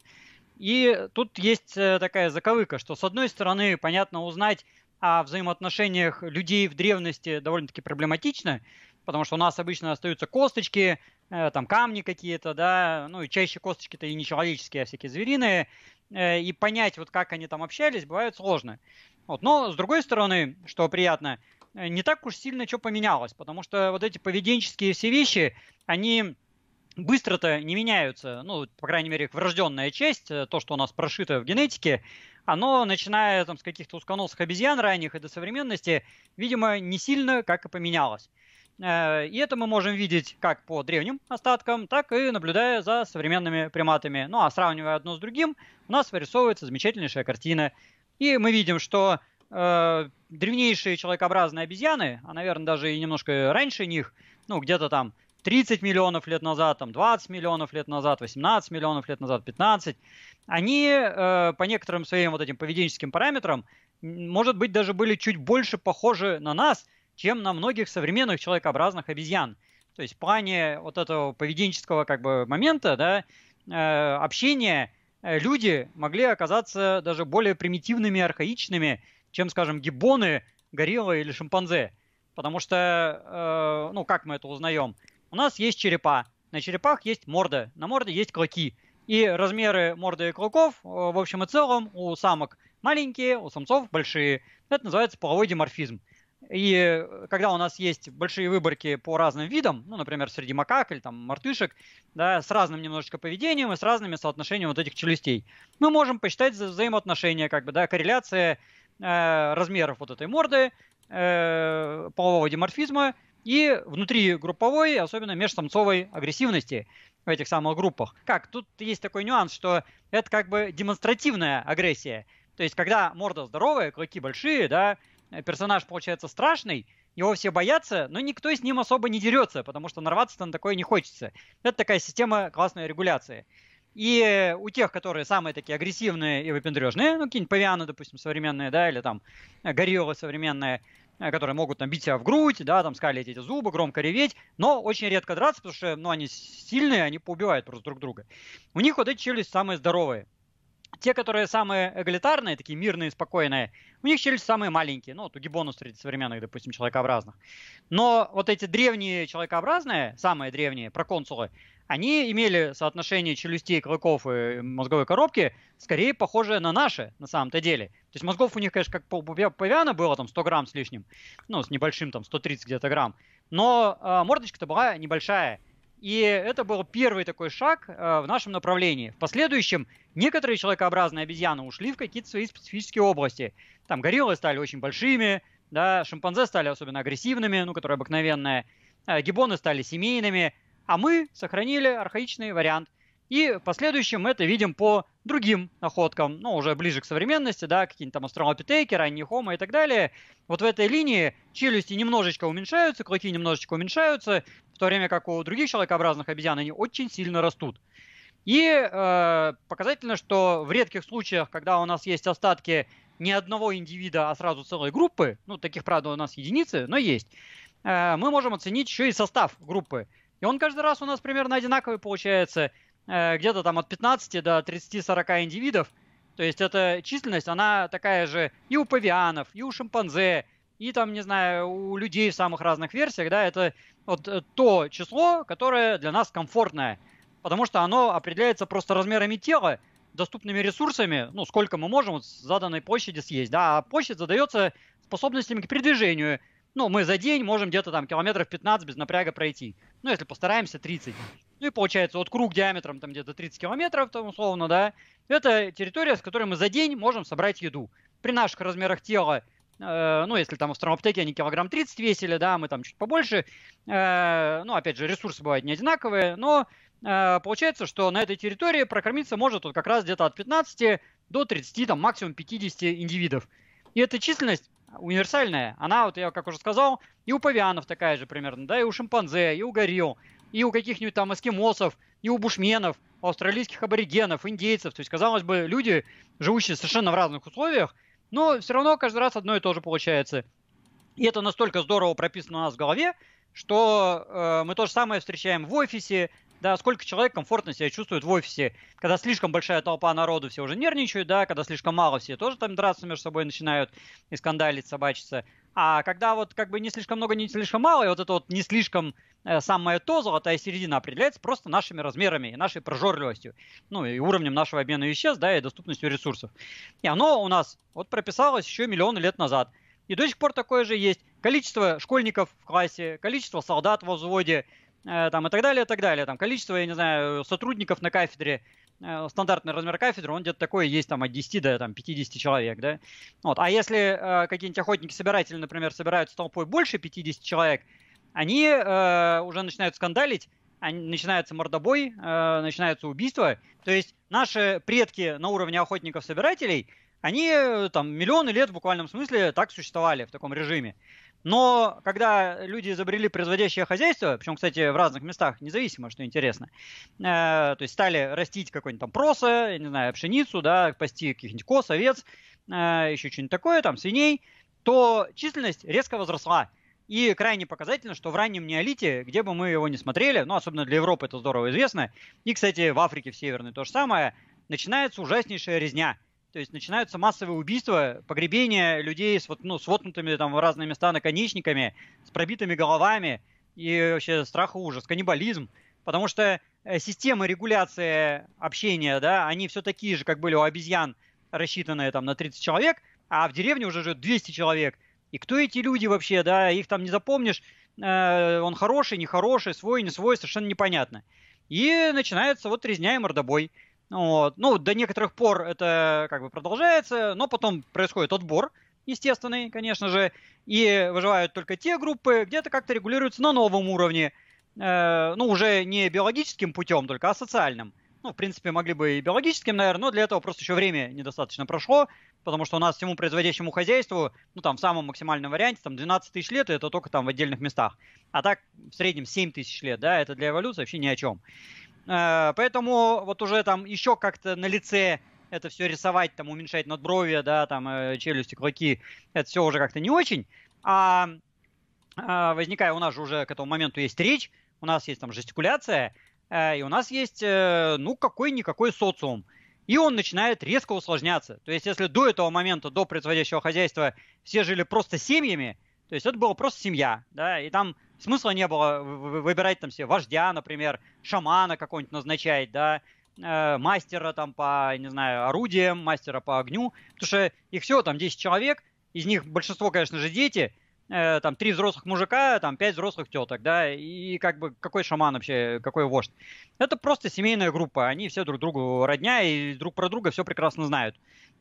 И тут есть такая заковыка, что с одной стороны, понятно, узнать о взаимоотношениях людей в древности довольно-таки проблематично, потому что у нас обычно остаются косточки, э, там камни какие-то, да, ну и чаще косточки-то и не человеческие, а всякие звериные, э, и понять, вот как они там общались, бывает сложно. Вот. Но, с другой стороны, что приятно, э, не так уж сильно что поменялось, потому что вот эти поведенческие все вещи, они быстро-то не меняются. Ну, по крайней мере, их врожденная часть, то, что у нас прошито в генетике, оно, начиная там, с каких-то узконосых обезьян ранних и до современности, видимо, не сильно как и поменялось. Э, и это мы можем видеть как по древним остаткам, так и наблюдая за современными приматами. Ну а сравнивая одно с другим, у нас вырисовывается замечательнейшая картина. И мы видим, что э, древнейшие человекообразные обезьяны, а, наверное, даже и немножко раньше них, ну, где-то там 30 миллионов лет назад, там 20 миллионов лет назад, 18 миллионов лет назад, 15, они э, по некоторым своим вот этим поведенческим параметрам, может быть, даже были чуть больше похожи на нас, чем на многих современных человекообразных обезьян. То есть в плане вот этого поведенческого как бы момента, да, э, общения э, люди могли оказаться даже более примитивными, архаичными, чем, скажем, гиббоны, гориллы или шимпанзе. Потому что, э, ну, как мы это узнаем? У нас есть черепа. На черепах есть морда, на морде есть клыки. И размеры морды и клыков, э, в общем и целом, у самок маленькие, у самцов большие. Это называется половой диморфизм. И э, когда у нас есть большие выборки по разным видам, ну, например, среди макак или там мартышек, да, с разным немножечко поведением и с разными соотношением вот этих челюстей, мы можем посчитать вза взаимоотношения, как бы, да, корреляция э, размеров вот этой морды, э, полового диморфизма и внутри групповой, особенно межсамцовой агрессивности в этих самых группах. Как? Тут есть такой нюанс, что это как бы демонстративная агрессия. То есть, когда морда здоровая, клыки большие, да, э, персонаж получается страшный, его все боятся, но никто с ним особо не дерется, потому что нарваться на такое не хочется. Это такая система классной регуляции. И у тех, которые самые такие агрессивные и выпендрежные, ну, какие-нибудь павианы, допустим, современные, да, или там э, гориллы современные, Э, которые могут там бить себя в грудь, да, там скалить эти зубы, громко реветь, но очень редко драться, потому что, ну, они сильные, они поубивают просто друг друга. У них вот эти челюсти самые здоровые те, которые самые эгалитарные, такие мирные, спокойные, у них челюсти самые маленькие. Ну, вот у гибонус среди современных, допустим, человекообразных. Но вот эти древние человекообразные, самые древние, проконсулы, они имели соотношение челюстей, клыков и мозговой коробки скорее похожее на наши, на самом-то деле. То есть мозгов у них, конечно, как павиана было, там 100 грамм с лишним, ну, с небольшим, там, 130 где-то грамм. Но э, мордочка-то была небольшая и это был первый такой шаг э, в нашем направлении. В последующем некоторые человекообразные обезьяны ушли в какие-то свои специфические области. Там гориллы стали очень большими, да, шимпанзе стали особенно агрессивными, ну, которые обыкновенные, э, гибоны стали семейными, а мы сохранили архаичный вариант. И в последующем мы это видим по другим находкам, ну, уже ближе к современности, да, какие-нибудь там австралопитеки, ранние хомо и так далее. Вот в этой линии челюсти немножечко уменьшаются, клыки немножечко уменьшаются, в то время как у других человекообразных обезьян они очень сильно растут. И э, показательно, что в редких случаях, когда у нас есть остатки не одного индивида, а сразу целой группы, ну, таких, правда, у нас единицы, но есть, э, мы можем оценить еще и состав группы. И он каждый раз у нас примерно одинаковый получается, э, где-то там от 15 до 30-40 индивидов. То есть эта численность, она такая же и у павианов, и у шимпанзе, и там, не знаю, у людей в самых разных версиях, да, это вот э, то число, которое для нас комфортное, потому что оно определяется просто размерами тела, доступными ресурсами, ну, сколько мы можем вот с заданной площади съесть, да, а площадь задается способностями к передвижению. Ну, мы за день можем где-то там километров 15 без напряга пройти. Ну, если постараемся, 30. Ну и получается, вот круг диаметром там где-то 30 километров, там условно, да, это территория, с которой мы за день можем собрать еду. При наших размерах тела Э, ну, если там в стромаптеке они килограмм 30 весили, да, мы там чуть побольше, э, ну, опять же, ресурсы бывают не одинаковые, но э, получается, что на этой территории прокормиться может вот как раз где-то от 15 до 30, там, максимум 50 индивидов. И эта численность универсальная, она, вот я как уже сказал, и у павианов такая же примерно, да, и у шимпанзе, и у горилл, и у каких-нибудь там эскимосов, и у бушменов, у австралийских аборигенов, индейцев. То есть, казалось бы, люди, живущие совершенно в разных условиях, но все равно каждый раз одно и то же получается. И это настолько здорово прописано у нас в голове, что э, мы то же самое встречаем в офисе, да, сколько человек комфортно себя чувствует в офисе, когда слишком большая толпа народу, все уже нервничают, да, когда слишком мало, все тоже там драться между собой начинают и скандалить, собачиться. А когда вот как бы не слишком много, не слишком мало, и вот это вот не слишком э, самое то, золотая середина определяется просто нашими размерами и нашей прожорливостью. Ну и уровнем нашего обмена веществ, да, и доступностью ресурсов. И оно у нас вот прописалось еще миллионы лет назад. И до сих пор такое же есть. Количество школьников в классе, количество солдат во взводе, э, там и так далее, и так далее. Там количество, я не знаю, э, сотрудников на кафедре – Э, стандартный размер кафедры, он где-то такой есть там от 10 до там, 50 человек, да. Вот. А если э, какие-нибудь охотники-собиратели, например, собираются толпой больше 50 человек, они э, уже начинают скандалить, они, начинается мордобой, э, начинается убийство. То есть наши предки на уровне охотников-собирателей, они э, там миллионы лет в буквальном смысле так существовали в таком режиме. Но когда люди изобрели производящее хозяйство, причем, кстати, в разных местах, независимо, что интересно, э, то есть стали растить какой-нибудь там проса, я не знаю, пшеницу, да, пасти каких-нибудь коз, овец, э, еще что-нибудь такое, там, свиней, то численность резко возросла. И крайне показательно, что в раннем неолите, где бы мы его ни смотрели, ну, особенно для Европы это здорово известно, и, кстати, в Африке в Северной то же самое, начинается ужаснейшая резня – то есть начинаются массовые убийства, погребения людей с, вот, ну, с воткнутыми там в разные места наконечниками, с пробитыми головами и вообще страх и ужас, каннибализм. Потому что э, системы регуляции общения, да, они все такие же, как были у обезьян, рассчитанные там на 30 человек, а в деревне уже живет 200 человек. И кто эти люди вообще, да, их там не запомнишь, э, он хороший, нехороший, свой, не свой, совершенно непонятно. И начинается вот резня и мордобой. Вот. Ну, до некоторых пор это как бы продолжается, но потом происходит отбор, естественный, конечно же, и выживают только те группы, где то как-то регулируются на новом уровне, э, ну, уже не биологическим путем только, а социальным. Ну, в принципе, могли бы и биологическим, наверное, но для этого просто еще время недостаточно прошло, потому что у нас всему производящему хозяйству, ну, там, в самом максимальном варианте, там, 12 тысяч лет, и это только там в отдельных местах. А так, в среднем 7 тысяч лет, да, это для эволюции вообще ни о чем. Э, поэтому вот уже там еще как-то на лице это все рисовать, там уменьшать надбровья, да, там э, челюсти, клыки, это все уже как-то не очень. А, а возникая у нас же уже к этому моменту есть речь, у нас есть там жестикуляция, э, и у нас есть, ну, какой-никакой социум. И он начинает резко усложняться. То есть, если до этого момента, до производящего хозяйства, все жили просто семьями, то есть это была просто семья, да, и там смысла не было выбирать там себе вождя, например, шамана какого-нибудь назначать, да, э, мастера там по, не знаю, орудиям, мастера по огню, потому что их все, там 10 человек, из них большинство, конечно же, дети, э, там три взрослых мужика, там пять взрослых теток, да, и как бы какой шаман вообще, какой вождь. Это просто семейная группа, они все друг другу родня и друг про друга все прекрасно знают.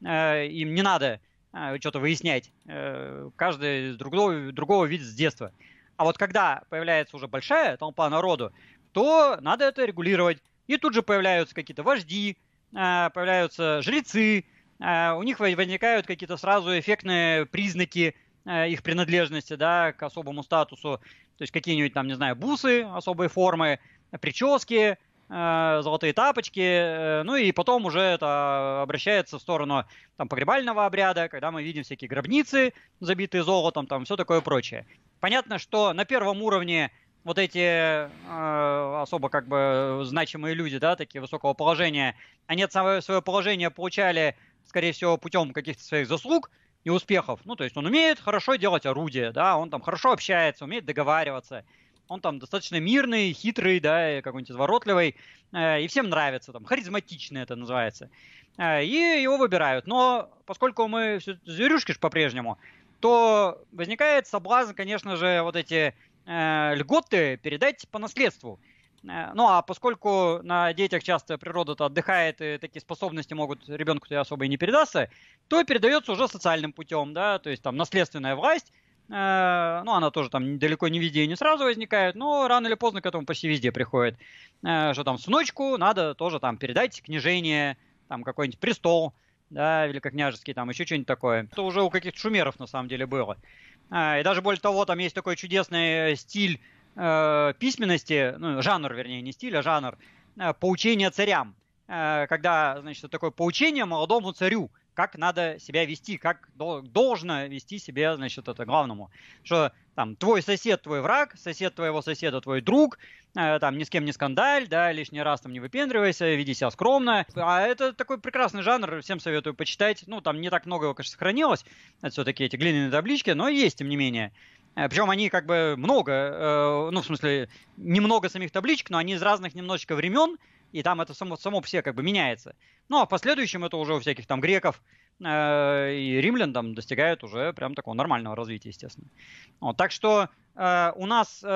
Э, им не надо э, что-то выяснять. Э, каждый друг другого видит с детства. А вот когда появляется уже большая толпа народу, то надо это регулировать. И тут же появляются какие-то вожди, э, появляются жрецы, э, у них возникают какие-то сразу эффектные признаки э, их принадлежности да, к особому статусу. То есть какие-нибудь там, не знаю, бусы особой формы, прически, Э, золотые тапочки, э, ну и потом уже это обращается в сторону там погребального обряда, когда мы видим всякие гробницы, забитые золотом, там все такое прочее. Понятно, что на первом уровне вот эти э, особо как бы значимые люди, да, такие высокого положения, они свое, свое положение получали, скорее всего, путем каких-то своих заслуг и успехов. Ну, то есть он умеет хорошо делать орудие, да, он там хорошо общается, умеет договариваться – он там достаточно мирный, хитрый, да, какой-нибудь изворотливый. Э, и всем нравится, там, харизматичный это называется. Э, и его выбирают. Но поскольку мы все зверюшки же по-прежнему, то возникает соблазн, конечно же, вот эти э, льготы передать по наследству. Ну а поскольку на детях часто природа-то отдыхает, и такие способности могут ребенку-то особо и не передаться, то передается уже социальным путем, да, то есть там наследственная власть, Э, ну, она тоже там далеко не везде и не сразу возникает, но рано или поздно к этому почти везде приходит, э, что там сыночку надо тоже там передать княжение, там какой-нибудь престол, да, великокняжеский, там еще что-нибудь такое. Это уже у каких-то шумеров на самом деле было. Э, и даже более того, там есть такой чудесный стиль э, письменности, ну, жанр, вернее, не стиль, а жанр, э, поучения царям. Э, когда, значит, такое поучение молодому царю – как надо себя вести, как должно вести себя, значит, это главному. Что там твой сосед твой враг, сосед твоего соседа твой друг, э, там ни с кем не скандаль, да, лишний раз там не выпендривайся, веди себя скромно. А это такой прекрасный жанр, всем советую почитать. Ну, там не так много его, конечно, сохранилось, это все-таки эти глиняные таблички, но есть, тем не менее. Э, Причем они как бы много, э, ну, в смысле, немного самих табличек, но они из разных немножечко времен, и там это само, само все как бы меняется. Ну, а в последующем это уже у всяких там греков э, и римлян там достигает уже прям такого нормального развития, естественно. Вот, так что э, у нас э,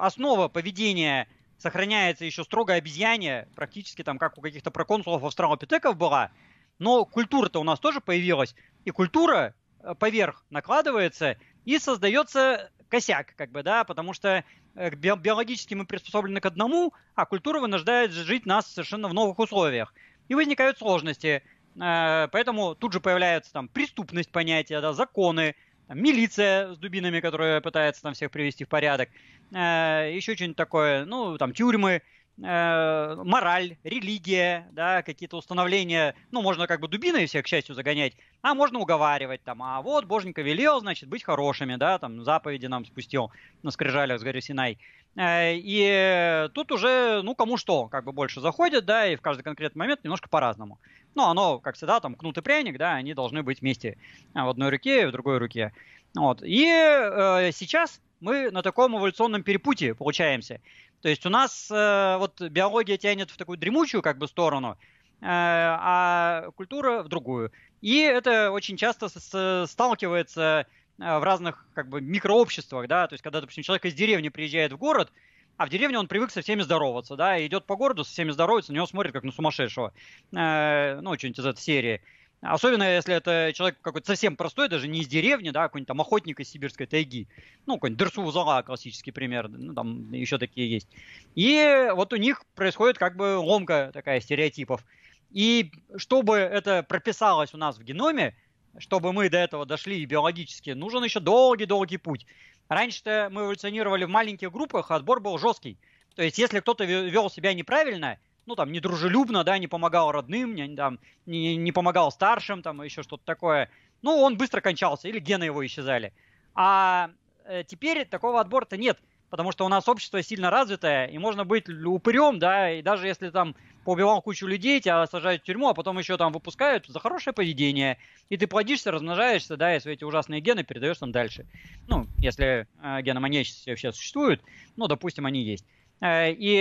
основа поведения сохраняется еще строго обезьяне, практически там как у каких-то проконсулов австралопитеков была, но культура-то у нас тоже появилась, и культура э, поверх накладывается, и создается косяк, как бы, да, потому что э, би- биологически мы приспособлены к одному, а культура вынуждает жить нас совершенно в новых условиях. И возникают сложности. Э, поэтому тут же появляется там преступность понятия, да, законы, там, милиция с дубинами, которая пытается там всех привести в порядок, э, еще что-нибудь такое, ну, там, тюрьмы э, мораль, религия, да, какие-то установления, ну, можно как бы дубиной всех, к счастью, загонять, а можно уговаривать, там, а вот боженька велел, значит, быть хорошими, да, там, заповеди нам спустил на скрижалях с горы Синай. Э, и тут уже, ну, кому что, как бы больше заходит, да, и в каждый конкретный момент немножко по-разному. Ну, оно, как всегда, там, кнут и пряник, да, они должны быть вместе в одной руке и в другой руке. Вот. И э, сейчас мы на таком эволюционном перепуте получаемся. То есть у нас э, вот биология тянет в такую дремучую как бы сторону, э, а культура в другую. И это очень часто с, с, сталкивается э, в разных как бы микрообществах, да, то есть когда, допустим, человек из деревни приезжает в город, а в деревне он привык со всеми здороваться, да, и идет по городу, со всеми здоровается, на него смотрит как на сумасшедшего. Э, ну, что-нибудь из этой серии. Особенно, если это человек какой-то совсем простой, даже не из деревни, да, какой-нибудь там охотник из сибирской тайги. Ну, какой-нибудь Дерсу классический пример, ну, там еще такие есть. И вот у них происходит как бы ломка такая стереотипов. И чтобы это прописалось у нас в геноме, чтобы мы до этого дошли биологически, нужен еще долгий-долгий путь. Раньше-то мы эволюционировали в маленьких группах, а отбор был жесткий. То есть, если кто-то вел себя неправильно, ну, там, недружелюбно, да, не помогал родным, не, там, не, не помогал старшим, там, еще что-то такое. Ну, он быстро кончался, или гены его исчезали. А э, теперь такого отбора-то нет, потому что у нас общество сильно развитое, и можно быть упырем, да, и даже если там поубивал кучу людей, тебя сажают в тюрьму, а потом еще там выпускают за хорошее поведение, и ты плодишься, размножаешься, да, и свои эти ужасные гены передаешь там дальше. Ну, если э, геноманьячество вообще существуют, ну, допустим, они есть. Э, и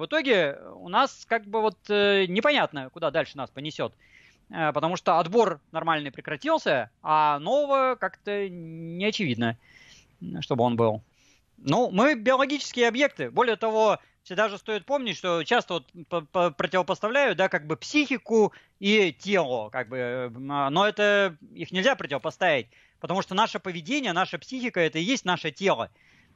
в итоге у нас как бы вот э, непонятно, куда дальше нас понесет. Э, потому что отбор нормальный прекратился, а нового как-то не очевидно, чтобы он был. Ну, мы биологические объекты. Более того, всегда же стоит помнить, что часто вот противопоставляют, да, как бы психику и тело, как бы, но это их нельзя противопоставить, потому что наше поведение, наша психика, это и есть наше тело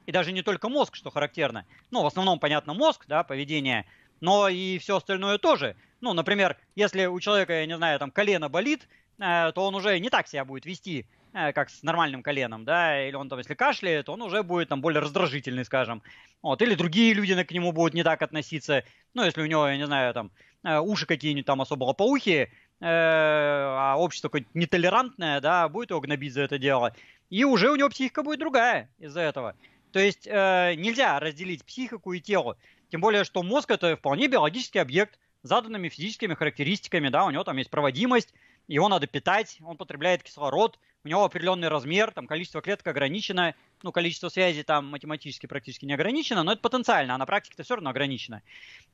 и даже не только мозг, что характерно. Ну, в основном, понятно, мозг, да, поведение, но и все остальное тоже. Ну, например, если у человека, я не знаю, там колено болит, э, то он уже не так себя будет вести, э, как с нормальным коленом, да, или он там, если кашляет, он уже будет там более раздражительный, скажем. Вот, или другие люди к нему будут не так относиться. Ну, если у него, я не знаю, там э, уши какие-нибудь там особо лопоухие, э, а общество какое-то нетолерантное, да, будет его гнобить за это дело. И уже у него психика будет другая из-за этого. То есть э, нельзя разделить психику и тело. Тем более, что мозг это вполне биологический объект с заданными физическими характеристиками, да, у него там есть проводимость, его надо питать, он потребляет кислород, у него определенный размер, там количество клеток ограничено, ну, количество связей там математически практически не ограничено, но это потенциально, а на практике это все равно ограничено.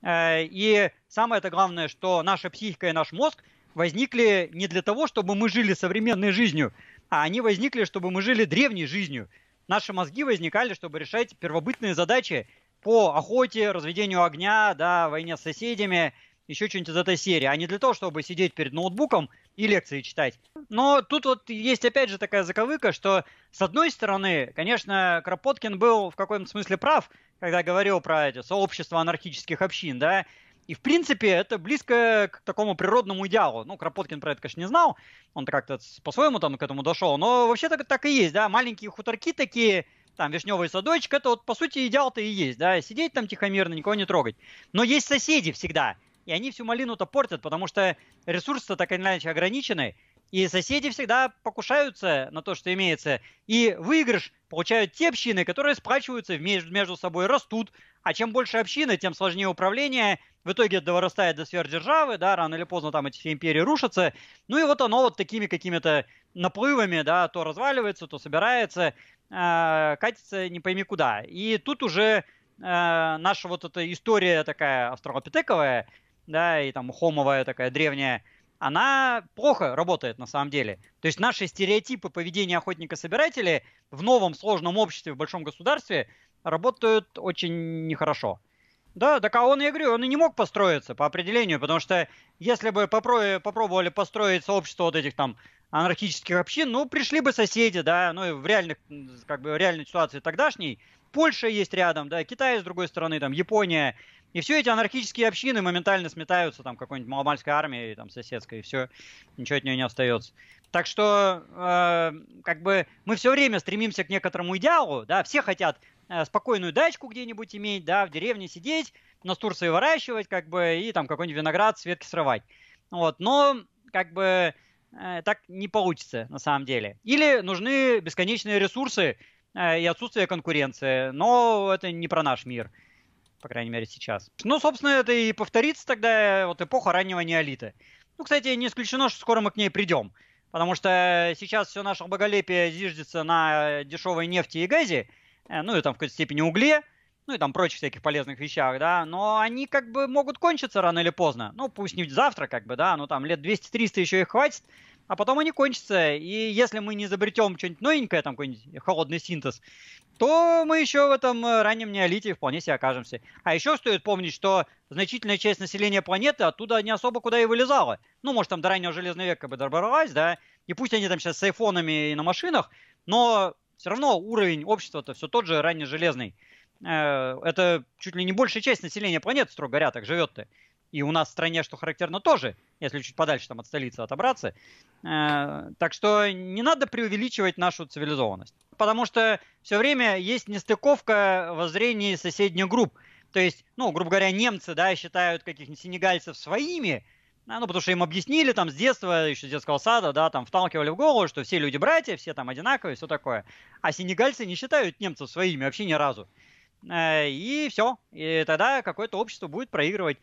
Э, и самое-то главное, что наша психика и наш мозг возникли не для того, чтобы мы жили современной жизнью, а они возникли, чтобы мы жили древней жизнью наши мозги возникали, чтобы решать первобытные задачи по охоте, разведению огня, да, войне с соседями, еще что-нибудь из этой серии, а не для того, чтобы сидеть перед ноутбуком и лекции читать. Но тут вот есть опять же такая заковыка, что с одной стороны, конечно, Кропоткин был в каком-то смысле прав, когда говорил про эти сообщества анархических общин, да, и, в принципе, это близко к такому природному идеалу. Ну, Кропоткин про это, конечно, не знал. Он как-то по-своему там к этому дошел. Но вообще так, так и есть, да. Маленькие хуторки такие, там, вишневый садочек, это вот, по сути, идеал-то и есть, да. Сидеть там тихомирно, никого не трогать. Но есть соседи всегда. И они всю малину-то портят, потому что ресурсы-то так или иначе ограничены. И соседи всегда покушаются на то, что имеется. И выигрыш получают те общины, которые сплачиваются между, между собой, растут. А чем больше общины, тем сложнее управление. В итоге это вырастает до сверхдержавы, да, рано или поздно там эти все империи рушатся. Ну и вот оно вот такими какими-то наплывами, да, то разваливается, то собирается, э, катится не пойми куда. И тут уже э, наша вот эта история такая австралопитековая, да, и там хомовая такая древняя, она плохо работает на самом деле. То есть наши стереотипы поведения охотника-собирателя в новом сложном обществе, в большом государстве работают очень нехорошо. Да, так а он, я говорю, он и не мог построиться по определению, потому что если бы попро- попробовали построить сообщество вот этих там анархических общин, ну, пришли бы соседи, да, ну, и в реальных, как бы, в реальной ситуации тогдашней, Польша есть рядом, да, Китай с другой стороны, там, Япония. И все эти анархические общины моментально сметаются, там, какой-нибудь маломальской армией, там, соседской, и все, ничего от нее не остается. Так что, э, как бы, мы все время стремимся к некоторому идеалу, да, все хотят э, спокойную дачку где-нибудь иметь, да, в деревне сидеть, на Турции выращивать, как бы, и там какой-нибудь виноград с ветки срывать. Вот, но, как бы, э, так не получится на самом деле. Или нужны бесконечные ресурсы, Э, и отсутствие конкуренции. Но это не про наш мир, по крайней мере сейчас. Ну, собственно, это и повторится тогда э, вот эпоха раннего неолита. Ну, кстати, не исключено, что скоро мы к ней придем. Потому что сейчас все наше боголепие зиждется на дешевой нефти и газе, э, ну и там в какой-то степени угле, ну и там прочих всяких полезных вещах, да, но они как бы могут кончиться рано или поздно. Ну, пусть не завтра, как бы, да, но там лет 200-300 еще их хватит, а потом они кончатся. И если мы не изобретем что-нибудь новенькое, там какой-нибудь холодный синтез, то мы еще в этом э, раннем неолите вполне себе окажемся. А еще стоит помнить, что значительная часть населения планеты оттуда не особо куда и вылезала. Ну, может, там до раннего железного века бы добралась, да, и пусть они там сейчас с айфонами и на машинах, но все равно уровень общества-то все тот же ранний железный. Э, это чуть ли не большая часть населения планеты, строго говоря, так живет-то. И у нас в стране, что характерно, тоже, если чуть подальше там от столицы отобраться. Э, так что не надо преувеличивать нашу цивилизованность. Потому что все время есть нестыковка во соседних групп. То есть, ну, грубо говоря, немцы, да, считают каких-нибудь сенегальцев своими, а, ну, потому что им объяснили там с детства, еще с детского сада, да, там вталкивали в голову, что все люди братья, все там одинаковые, все такое. А сенегальцы не считают немцев своими вообще ни разу. Э, и все. И тогда какое-то общество будет проигрывать.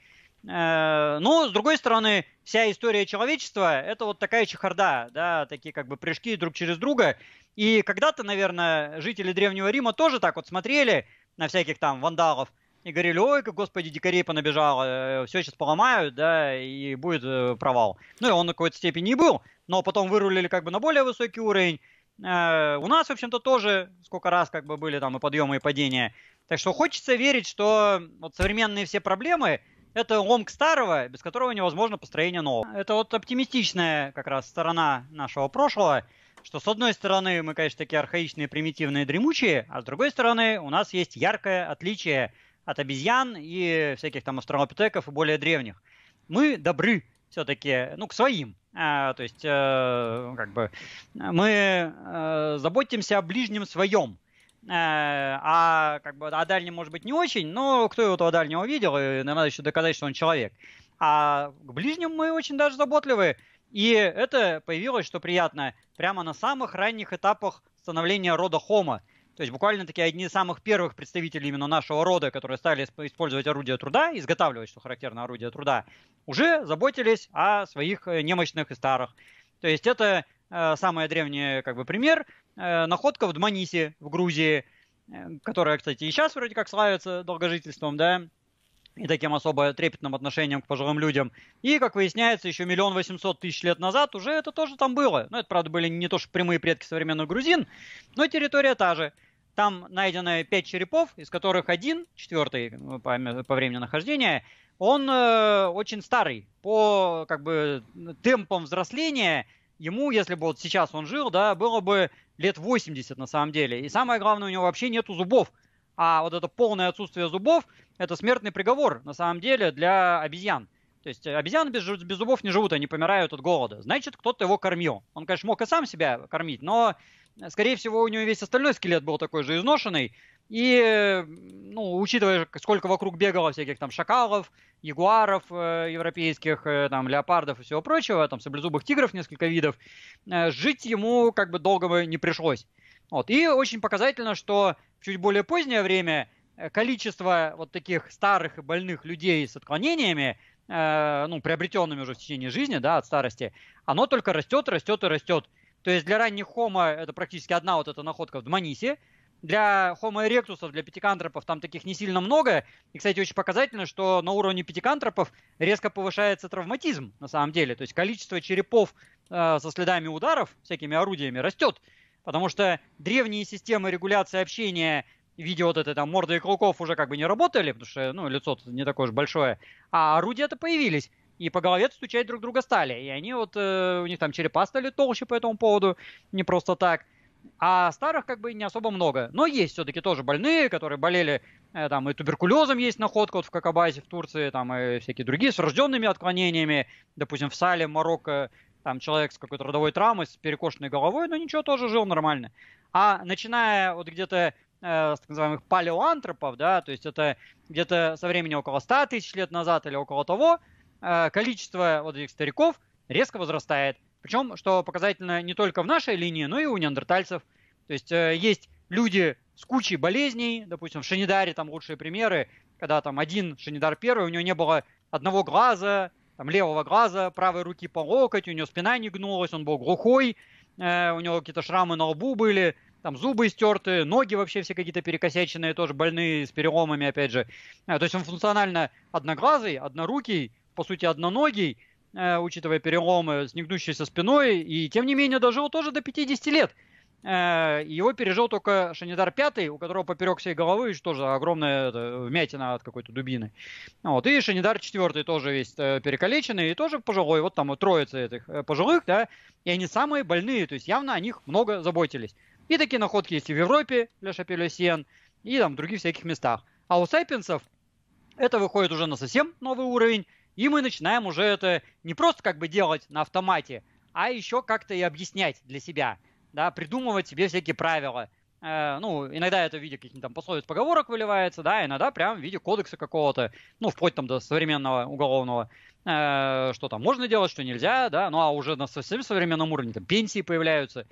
Э, ну, с другой стороны, вся история человечества — это вот такая чехарда, да, такие как бы прыжки друг через друга. И когда-то, наверное, жители Древнего Рима тоже так вот смотрели на всяких там вандалов и говорили, ой, как, господи, дикарей понабежало, э, все сейчас поломают, да, и будет э, провал. Ну, и он на какой-то степени не был, но потом вырулили как бы на более высокий уровень. У нас, в общем-то, тоже сколько раз как бы были там и подъемы, и падения. Так что хочется верить, что вот современные все проблемы — это ломк старого, без которого невозможно построение нового. Это вот оптимистичная как раз сторона нашего прошлого, что с одной стороны мы, конечно, такие архаичные, примитивные, дремучие, а с другой стороны у нас есть яркое отличие от обезьян и всяких там австралопитеков и более древних. Мы добры все-таки, ну, к своим. А, то есть, э, как бы, мы э, заботимся о ближнем своем. Э, а как бы о а дальнем может быть не очень, но кто его этого дальнего видел, и нам надо еще доказать, что он человек. А к ближним мы очень даже заботливы. И это появилось, что приятно, прямо на самых ранних этапах становления рода Хома. То есть буквально такие одни из самых первых представителей именно нашего рода, которые стали использовать орудие труда, изготавливать, что характерно, орудие труда, уже заботились о своих э, немощных и старых. То есть это Э, самый древний как бы, пример, э, находка в Дманисе в Грузии, э, которая, кстати, и сейчас вроде как славится долгожительством, да, и таким особо трепетным отношением к пожилым людям. И, как выясняется, еще миллион восемьсот тысяч лет назад уже это тоже там было. Но ну, это, правда, были не то что прямые предки современных грузин, но территория та же. Там найдено пять черепов, из которых один, четвертый ну, по, по времени нахождения, он э, очень старый. По как бы темпам взросления ему, если бы вот сейчас он жил, да, было бы лет 80 на самом деле. И самое главное, у него вообще нету зубов. А вот это полное отсутствие зубов – это смертный приговор, на самом деле, для обезьян. То есть обезьяны без, без зубов не живут, они помирают от голода. Значит, кто-то его кормил. Он, конечно, мог и сам себя кормить, но, скорее всего, у него весь остальной скелет был такой же изношенный, и, ну, учитывая, сколько вокруг бегало всяких там шакалов, ягуаров э, европейских, э, там, леопардов и всего прочего, там, саблезубых тигров несколько видов, э, жить ему как бы долго бы не пришлось. Вот. И очень показательно, что в чуть более позднее время э, количество вот таких старых и больных людей с отклонениями, э, ну, приобретенными уже в течение жизни, да, от старости, оно только растет, растет и растет. То есть для ранних Хома это практически одна вот эта находка в Дманисе, для Homo erectus, для пятикантропов там таких не сильно много. И, кстати, очень показательно, что на уровне пятикантропов резко повышается травматизм на самом деле. То есть количество черепов э, со следами ударов, всякими орудиями, растет. Потому что древние системы регуляции общения в виде вот этой там морды и клыков уже как бы не работали, потому что ну, лицо не такое уж большое, а орудия-то появились. И по голове стучать друг друга стали. И они вот, э, у них там черепа стали толще по этому поводу, не просто так. А старых как бы не особо много. Но есть все-таки тоже больные, которые болели, э, там и туберкулезом есть находка вот в Кокабазе в Турции, там и всякие другие с рожденными отклонениями. Допустим, в Сале, Марокко, там человек с какой-то родовой травмой, с перекошенной головой, но ничего, тоже жил нормально. А начиная вот где-то э, с так называемых палеоантропов, да, то есть это где-то со времени около 100 тысяч лет назад или около того, э, количество вот этих стариков резко возрастает. Причем, что показательно не только в нашей линии, но и у неандертальцев. То есть э, есть люди с кучей болезней, допустим, в Шанидаре там лучшие примеры, когда там один Шанидар первый, у него не было одного глаза, там левого глаза, правой руки по локоть, у него спина не гнулась, он был глухой, э, у него какие-то шрамы на лбу были, там зубы истерты, ноги вообще все какие-то перекосяченные, тоже больные, с переломами, опять же. Э, то есть он функционально одноглазый, однорукий, по сути, одноногий, Э, учитывая переломы с негнущейся спиной. И тем не менее дожил тоже до 50 лет. Э, его пережил только Шанидар Пятый, у которого поперек всей головы еще тоже огромная это, вмятина от какой-то дубины. Вот. И Шанидар Четвертый тоже весь э, перекалеченный и тоже пожилой. Вот там вот троица этих пожилых, да, и они самые больные, то есть явно о них много заботились. И такие находки есть и в Европе для Шапеля и там в других всяких местах. А у Сайпенсов это выходит уже на совсем новый уровень. И мы начинаем уже это не просто как бы делать на автомате, а еще как-то и объяснять для себя, да, придумывать себе всякие правила. Э, ну, иногда это в виде каких-нибудь там пословиц, поговорок выливается, да, иногда прям в виде кодекса какого-то, ну, вплоть там до современного уголовного, э, что там можно делать, что нельзя, да, ну, а уже на совсем современном уровне там пенсии появляются.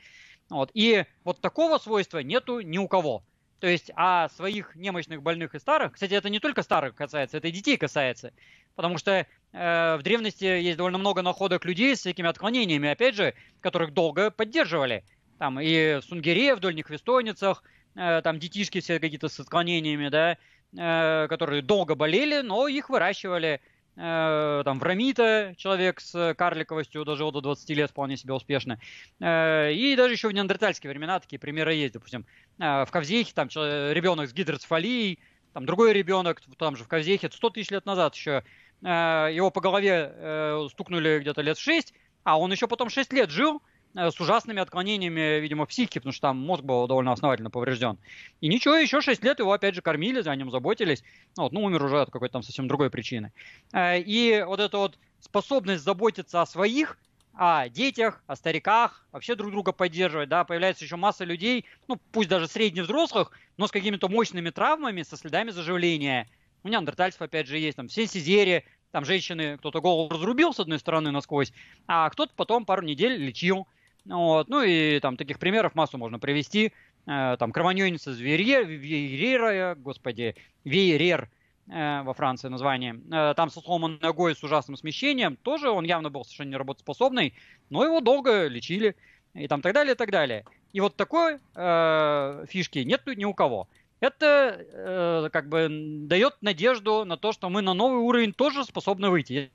Вот, и вот такого свойства нету ни у кого. То есть а своих немощных, больных и старых, кстати, это не только старых касается, это и детей касается, потому что э, в древности есть довольно много находок людей с всякими отклонениями, опять же, которых долго поддерживали. Там и в Сунгере, в Дольних Вестоницах, э, там детишки все какие-то с отклонениями, да, э, которые долго болели, но их выращивали, Э, там в Врамита, человек с карликовостью, дожил до 20 лет вполне себе успешно. Э, и даже еще в неандертальские времена такие примеры есть, допустим, э, в Кавзехе там ребенок с гидроцефалией, там другой ребенок, там же в Кавзехе 100 тысяч лет назад еще, его по голове стукнули где-то лет 6, а он еще потом 6 лет жил, Э, с ужасными отклонениями, видимо, психики, потому что там мозг был довольно основательно поврежден. И ничего, еще 6 лет его опять же кормили, за ним заботились. Ну, вот, ну умер уже от какой-то там совсем другой причины. Э, и вот эта вот способность заботиться о своих, о детях, о стариках, вообще друг друга поддерживать, да, появляется еще масса людей, ну, пусть даже средневзрослых, но с какими-то мощными травмами, со следами заживления. У неандертальцев, опять же, есть там все сизери, там женщины, кто-то голову разрубил с одной стороны насквозь, а кто-то потом пару недель лечил. Вот. Ну и там таких примеров массу можно привести. Э, там Кроманьонец из Виерера, господи, Виерер э, во Франции название. Э, там со сломанной ногой с ужасным смещением. Тоже он явно был совершенно неработоспособный, но его долго лечили. И там так далее, и так далее. И вот такой э, фишки нет тут ни у кого. Это э, как бы дает надежду на то, что мы на новый уровень тоже способны выйти.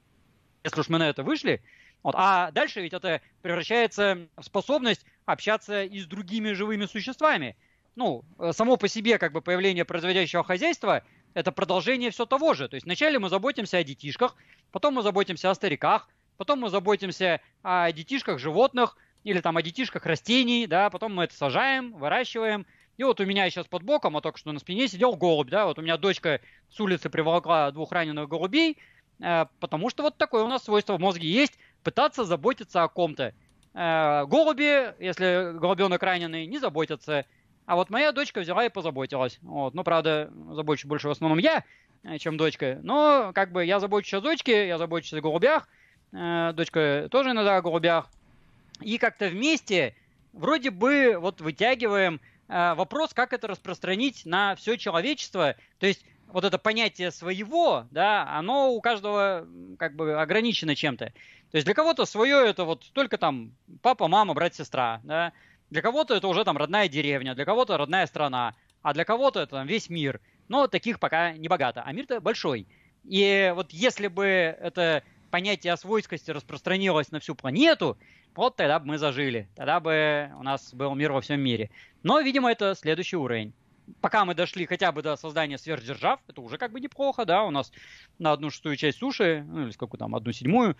Если уж мы на это вышли, вот. А дальше ведь это превращается в способность общаться и с другими живыми существами. Ну, э, само по себе как бы появление производящего хозяйства – это продолжение все того же. То есть вначале мы заботимся о детишках, потом мы заботимся о стариках, потом мы заботимся о детишках животных или там о детишках растений, да, потом мы это сажаем, выращиваем. И вот у меня сейчас под боком, а только что на спине сидел голубь, да, вот у меня дочка с улицы приволокла двух раненых голубей, э, потому что вот такое у нас свойство в мозге есть – пытаться заботиться о ком-то. Э, голуби, если голубенок раненый, не заботятся. А вот моя дочка взяла и позаботилась. Вот. Ну, правда, забочусь больше в основном я, э, чем дочка. Но, как бы, я забочусь о дочке, я забочусь о голубях. Э, дочка тоже иногда о голубях. И как-то вместе вроде бы вот вытягиваем э, вопрос, как это распространить на все человечество. То есть вот это понятие своего, да, оно у каждого как бы ограничено чем-то. То есть для кого-то свое это вот только там папа, мама, брат, сестра, да. Для кого-то это уже там родная деревня, для кого-то родная страна, а для кого-то это там весь мир. Но таких пока не богато, а мир-то большой. И вот если бы это понятие о освойскости распространилось на всю планету, вот тогда бы мы зажили. Тогда бы у нас был мир во всем мире. Но, видимо, это следующий уровень пока мы дошли хотя бы до создания сверхдержав, это уже как бы неплохо, да, у нас на одну шестую часть суши, ну или сколько там, одну седьмую,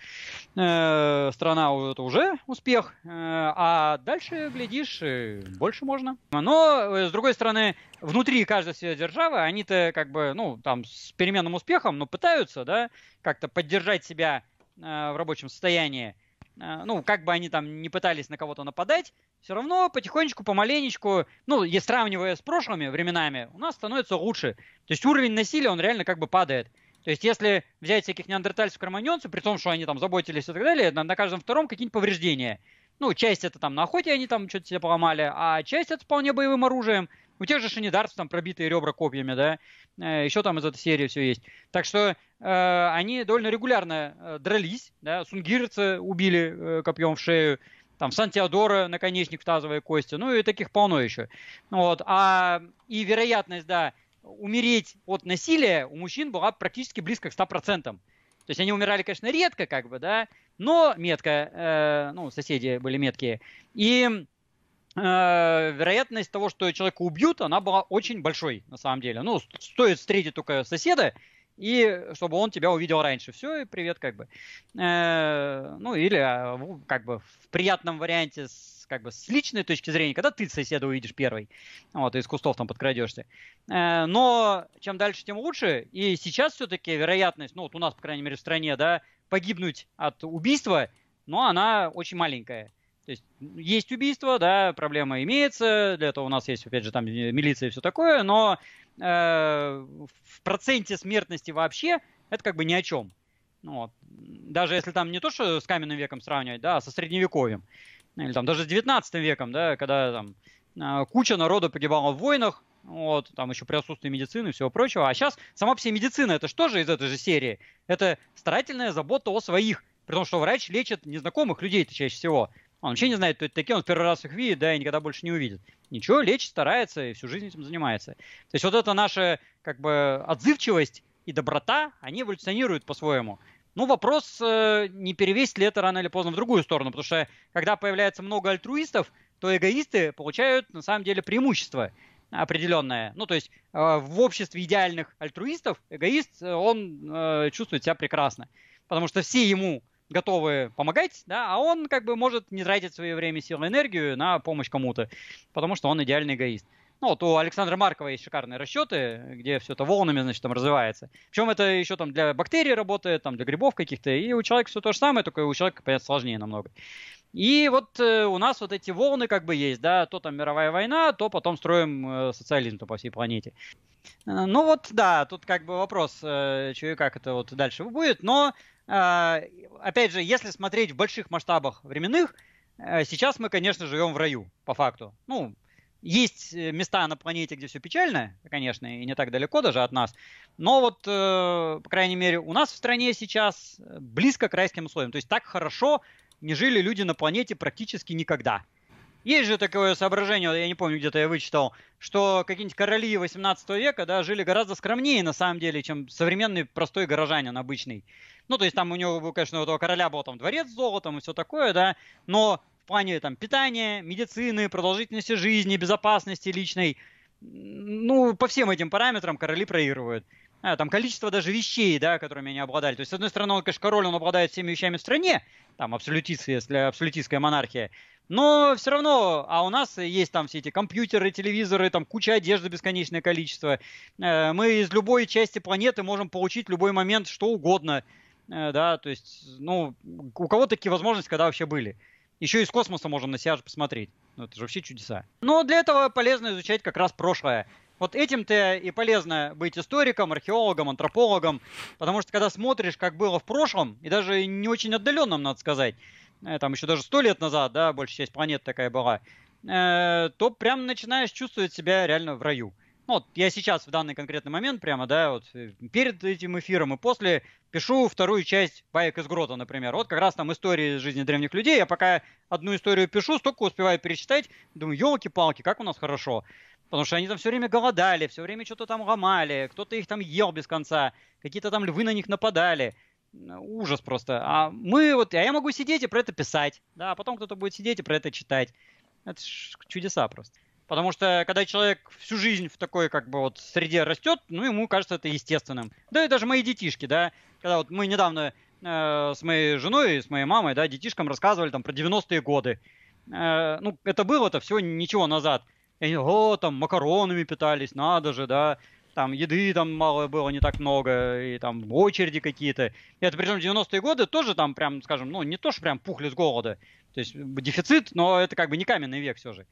э, страна, это уже успех, э, а дальше, глядишь, э, больше можно. Но, э, с другой стороны, внутри каждой сверхдержавы они-то как бы, ну, там, с переменным успехом, но пытаются, да, как-то поддержать себя э, в рабочем состоянии, Э, ну, как бы они там не пытались на кого-то нападать, все равно потихонечку, помаленечку, ну, если сравнивая с прошлыми временами, у нас становится лучше. То есть уровень насилия, он реально как бы падает. То есть если взять всяких неандертальцев, кроманьонцев, при том, что они там заботились и так далее, на, на каждом втором какие-нибудь повреждения. Ну, часть это там на охоте они там что-то себе поломали, а часть это вполне боевым оружием. У тех же шинидарцев там пробитые ребра копьями, да. Э, Еще там из этой серии все есть. Так что Э, они довольно регулярно э, дрались, да, сунгирца убили э, копьем в шею, там Сантиадора наконечник в тазовой кости, ну и таких полно еще. Вот, а и вероятность, да, умереть от насилия у мужчин была практически близко к 100%. То есть они умирали, конечно, редко, как бы, да, но метко, э, ну, соседи были меткие. И э, вероятность того, что человека убьют, она была очень большой, на самом деле. Ну, стоит встретить только соседа, и чтобы он тебя увидел раньше. Все, и привет, как бы. Э, ну, или а, как бы в приятном варианте с как бы с личной точки зрения, когда ты соседа увидишь первый, вот, из кустов там подкрадешься. Э, но чем дальше, тем лучше. И сейчас все-таки вероятность, ну, вот у нас, по крайней мере, в стране, да, погибнуть от убийства, но она очень маленькая. То есть есть убийство, да, проблема имеется, для этого у нас есть, опять же, там милиция и все такое, но Э, в проценте смертности вообще это как бы ни о чем. Ну, вот. Даже если там не то, что с каменным веком сравнивать, да, а со средневековьем. Ну, или там даже с 19 веком, да, когда там э, куча народа погибала в войнах, вот, там еще при отсутствии медицины и всего прочего. А сейчас сама по медицина, это что же из этой же серии? Это старательная забота о своих, при том, что врач лечит незнакомых людей чаще всего. А, ну, он вообще не знает, кто это такие, он в первый раз их видит, да, и никогда больше не увидит. Ничего, лечит, старается и всю жизнь этим занимается. То есть вот это наша, как бы, отзывчивость и доброта, они эволюционируют по-своему. Ну, вопрос, э, не перевесит ли это рано или поздно в другую сторону, потому что когда появляется много альтруистов, то эгоисты получают на самом деле преимущество определенное. Ну, то есть э, в обществе идеальных альтруистов эгоист, э, он чувствует себя прекрасно, потому что все ему готовы помогать, да, а он как бы может не тратить свое время, силы, энергию на помощь кому-то, потому что он идеальный эгоист. Ну, вот у Александра Маркова есть шикарные расчеты, где все это волнами, значит, там развивается. Причем это еще там для бактерий работает, там для грибов каких-то, и у человека все то же самое, только у человека, понятно, сложнее намного. И вот э, у нас вот эти волны как бы есть, да, то там мировая война, то потом строим э, социализм-то по всей планете. Э, ну вот, да, тут как бы вопрос, э, и как это вот дальше будет, но а, опять же, если смотреть в больших масштабах временных, э, сейчас мы, конечно, живем в раю, по факту. Ну, есть э, места на планете, где все печально, конечно, и не так далеко даже от нас. Но вот, э, по крайней мере, у нас в стране сейчас близко к райским условиям. То есть так хорошо не жили люди на планете практически никогда. Есть же такое соображение, я не помню, где-то я вычитал, что какие-нибудь короли 18 века, да, жили гораздо скромнее, на самом деле, чем современный простой горожанин обычный. Ну, то есть там у него, конечно, у этого короля был там дворец с золотом и все такое, да, но в плане там питания, медицины, продолжительности жизни, безопасности личной, ну, по всем этим параметрам короли проигрывают а, там количество даже вещей, да, которыми они обладали. То есть, с одной стороны, он, конечно, король, он обладает всеми вещами в стране, там абсолютисты, если абсолютистская монархия. Но все равно, а у нас есть там все эти компьютеры, телевизоры, там куча одежды, бесконечное количество. Э, мы из любой части планеты можем получить в любой момент что угодно. Э, да, то есть, ну, у кого такие возможности когда вообще были? Еще из космоса можем на себя же посмотреть. Ну, это же вообще чудеса. Но для этого полезно изучать как раз прошлое. Вот этим-то и полезно быть историком, археологом, антропологом, потому что когда смотришь, как было в прошлом, и даже не очень отдаленном, надо сказать, э, там еще даже сто лет назад, да, большая часть планет такая была, э, то прям начинаешь чувствовать себя реально в раю. Ну вот я сейчас в данный конкретный момент прямо, да, вот э, перед этим эфиром и после пишу вторую часть «Баек из грота», например. Вот как раз там истории жизни древних людей. Я пока одну историю пишу, столько успеваю перечитать. Думаю, елки-палки, как у нас хорошо. Потому что они там все время голодали, все время что-то там ломали, кто-то их там ел без конца, какие-то там львы на них нападали. Ужас просто. А мы вот, а я могу сидеть и про это писать, да, а потом кто-то будет сидеть и про это читать. Это чудеса просто. Потому что когда человек всю жизнь в такой как бы вот среде растет, ну ему кажется это естественным. Да и даже мои детишки, да, когда вот мы недавно э, с моей женой и с моей мамой, да, детишкам рассказывали там про 90-е годы. Э, ну это было-то все ничего назад. И они, о, там, макаронами питались, надо же, да. Там еды там мало было, не так много, и там очереди какие-то. И Это причем 90-е годы тоже там прям, скажем, ну не то, что прям пухли с голода. То есть э, дефицит, но это как бы не каменный век все же.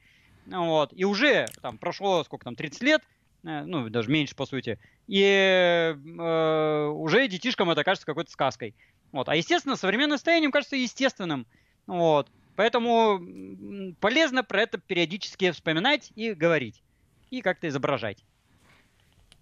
Вот. И уже там прошло сколько там, 30 лет, э, ну, даже меньше, по сути. И э, уже детишкам это кажется какой-то сказкой. Вот. А, естественно, современное состояние им кажется естественным. Вот. Поэтому полезно про это периодически вспоминать и говорить. И как-то изображать.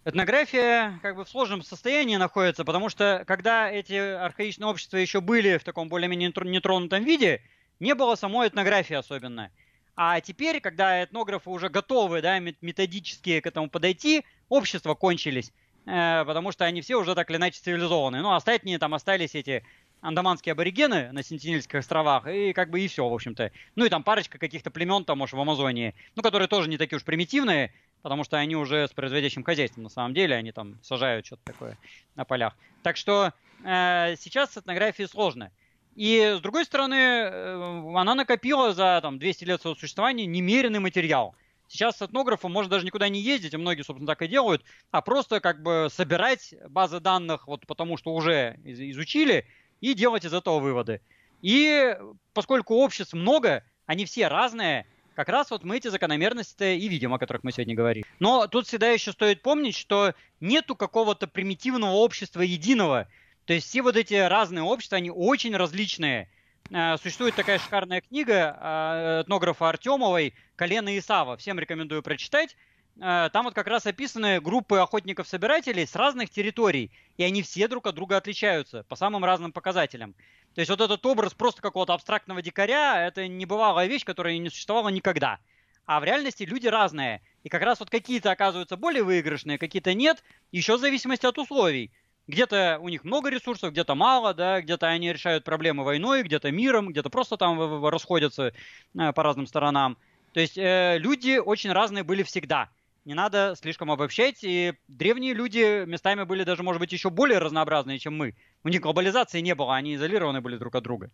Этнография как бы в сложном состоянии находится, потому что когда эти архаичные общества еще были в таком более-менее нетронутом виде, не было самой этнографии особенно. А теперь, когда этнографы уже готовы да, методически к этому подойти, общества кончились, э, потому что они все уже так или иначе цивилизованы. Ну, а остальные там остались эти андаманские аборигены на Сентинельских островах, и как бы и все, в общем-то. Ну и там парочка каких-то племен, там, может, в Амазонии, ну, которые тоже не такие уж примитивные, потому что они уже с производящим хозяйством на самом деле, они там сажают что-то такое на полях. Так что э, сейчас с этнографией сложно. И с другой стороны, э, она накопила за там, 200 лет своего существования немеренный материал. Сейчас с этнографом можно даже никуда не ездить, и а многие, собственно, так и делают, а просто как бы собирать базы данных, вот потому что уже изучили, и делать из этого выводы. И поскольку обществ много, они все разные, как раз вот мы эти закономерности и видим, о которых мы сегодня говорим. Но тут всегда еще стоит помнить, что нету какого-то примитивного общества единого. То есть все вот эти разные общества, они очень различные. Э, существует такая шикарная книга э, этнографа Артемовой «Колено Исава». Всем рекомендую прочитать. Э, там вот как раз описаны группы охотников-собирателей с разных территорий, и они все друг от друга отличаются по самым разным показателям. То есть вот этот образ просто какого-то абстрактного дикаря, это небывалая вещь, которая не существовала никогда. А в реальности люди разные. И как раз вот какие-то оказываются более выигрышные, какие-то нет, еще в зависимости от условий. Где-то у них много ресурсов, где-то мало, да, где-то они решают проблемы войной, где-то миром, где-то просто там расходятся э, по разным сторонам. То есть э, люди очень разные были всегда не надо слишком обобщать. И древние люди местами были даже, может быть, еще более разнообразные, чем мы. У них глобализации не было, они изолированы были друг от друга.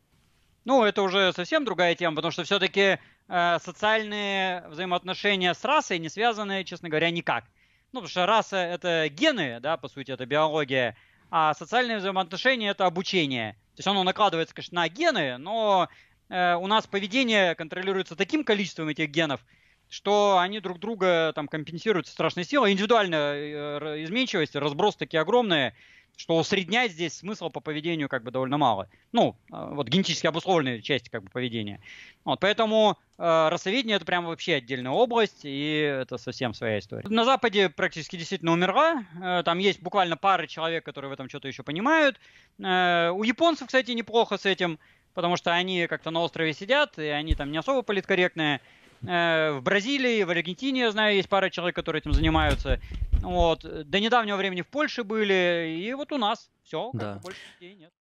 Ну, это уже совсем другая тема, потому что все-таки э, социальные взаимоотношения с расой не связаны, честно говоря, никак. Ну, потому что раса — это гены, да, по сути, это биология, а социальные взаимоотношения — это обучение. То есть оно накладывается, конечно, на гены, но э, у нас поведение контролируется таким количеством этих генов — что они друг друга там компенсируют страшной силой. Индивидуальная э, изменчивость, разброс такие огромные, что усреднять здесь смысла по поведению как бы довольно мало. Ну, э, вот генетически обусловленные части как бы поведения. Вот, поэтому э, рассоведение это прям вообще отдельная область, и это совсем своя история. На Западе практически действительно умерла. Э, там есть буквально пара человек, которые в этом что-то еще понимают. Э, у японцев, кстати, неплохо с этим, потому что они как-то на острове сидят, и они там не особо политкорректные. Э, в Бразилии, в Аргентине, я знаю, есть пара человек, которые этим занимаются. Вот. До недавнего времени в Польше были, и вот у нас все, да. больше людей нет.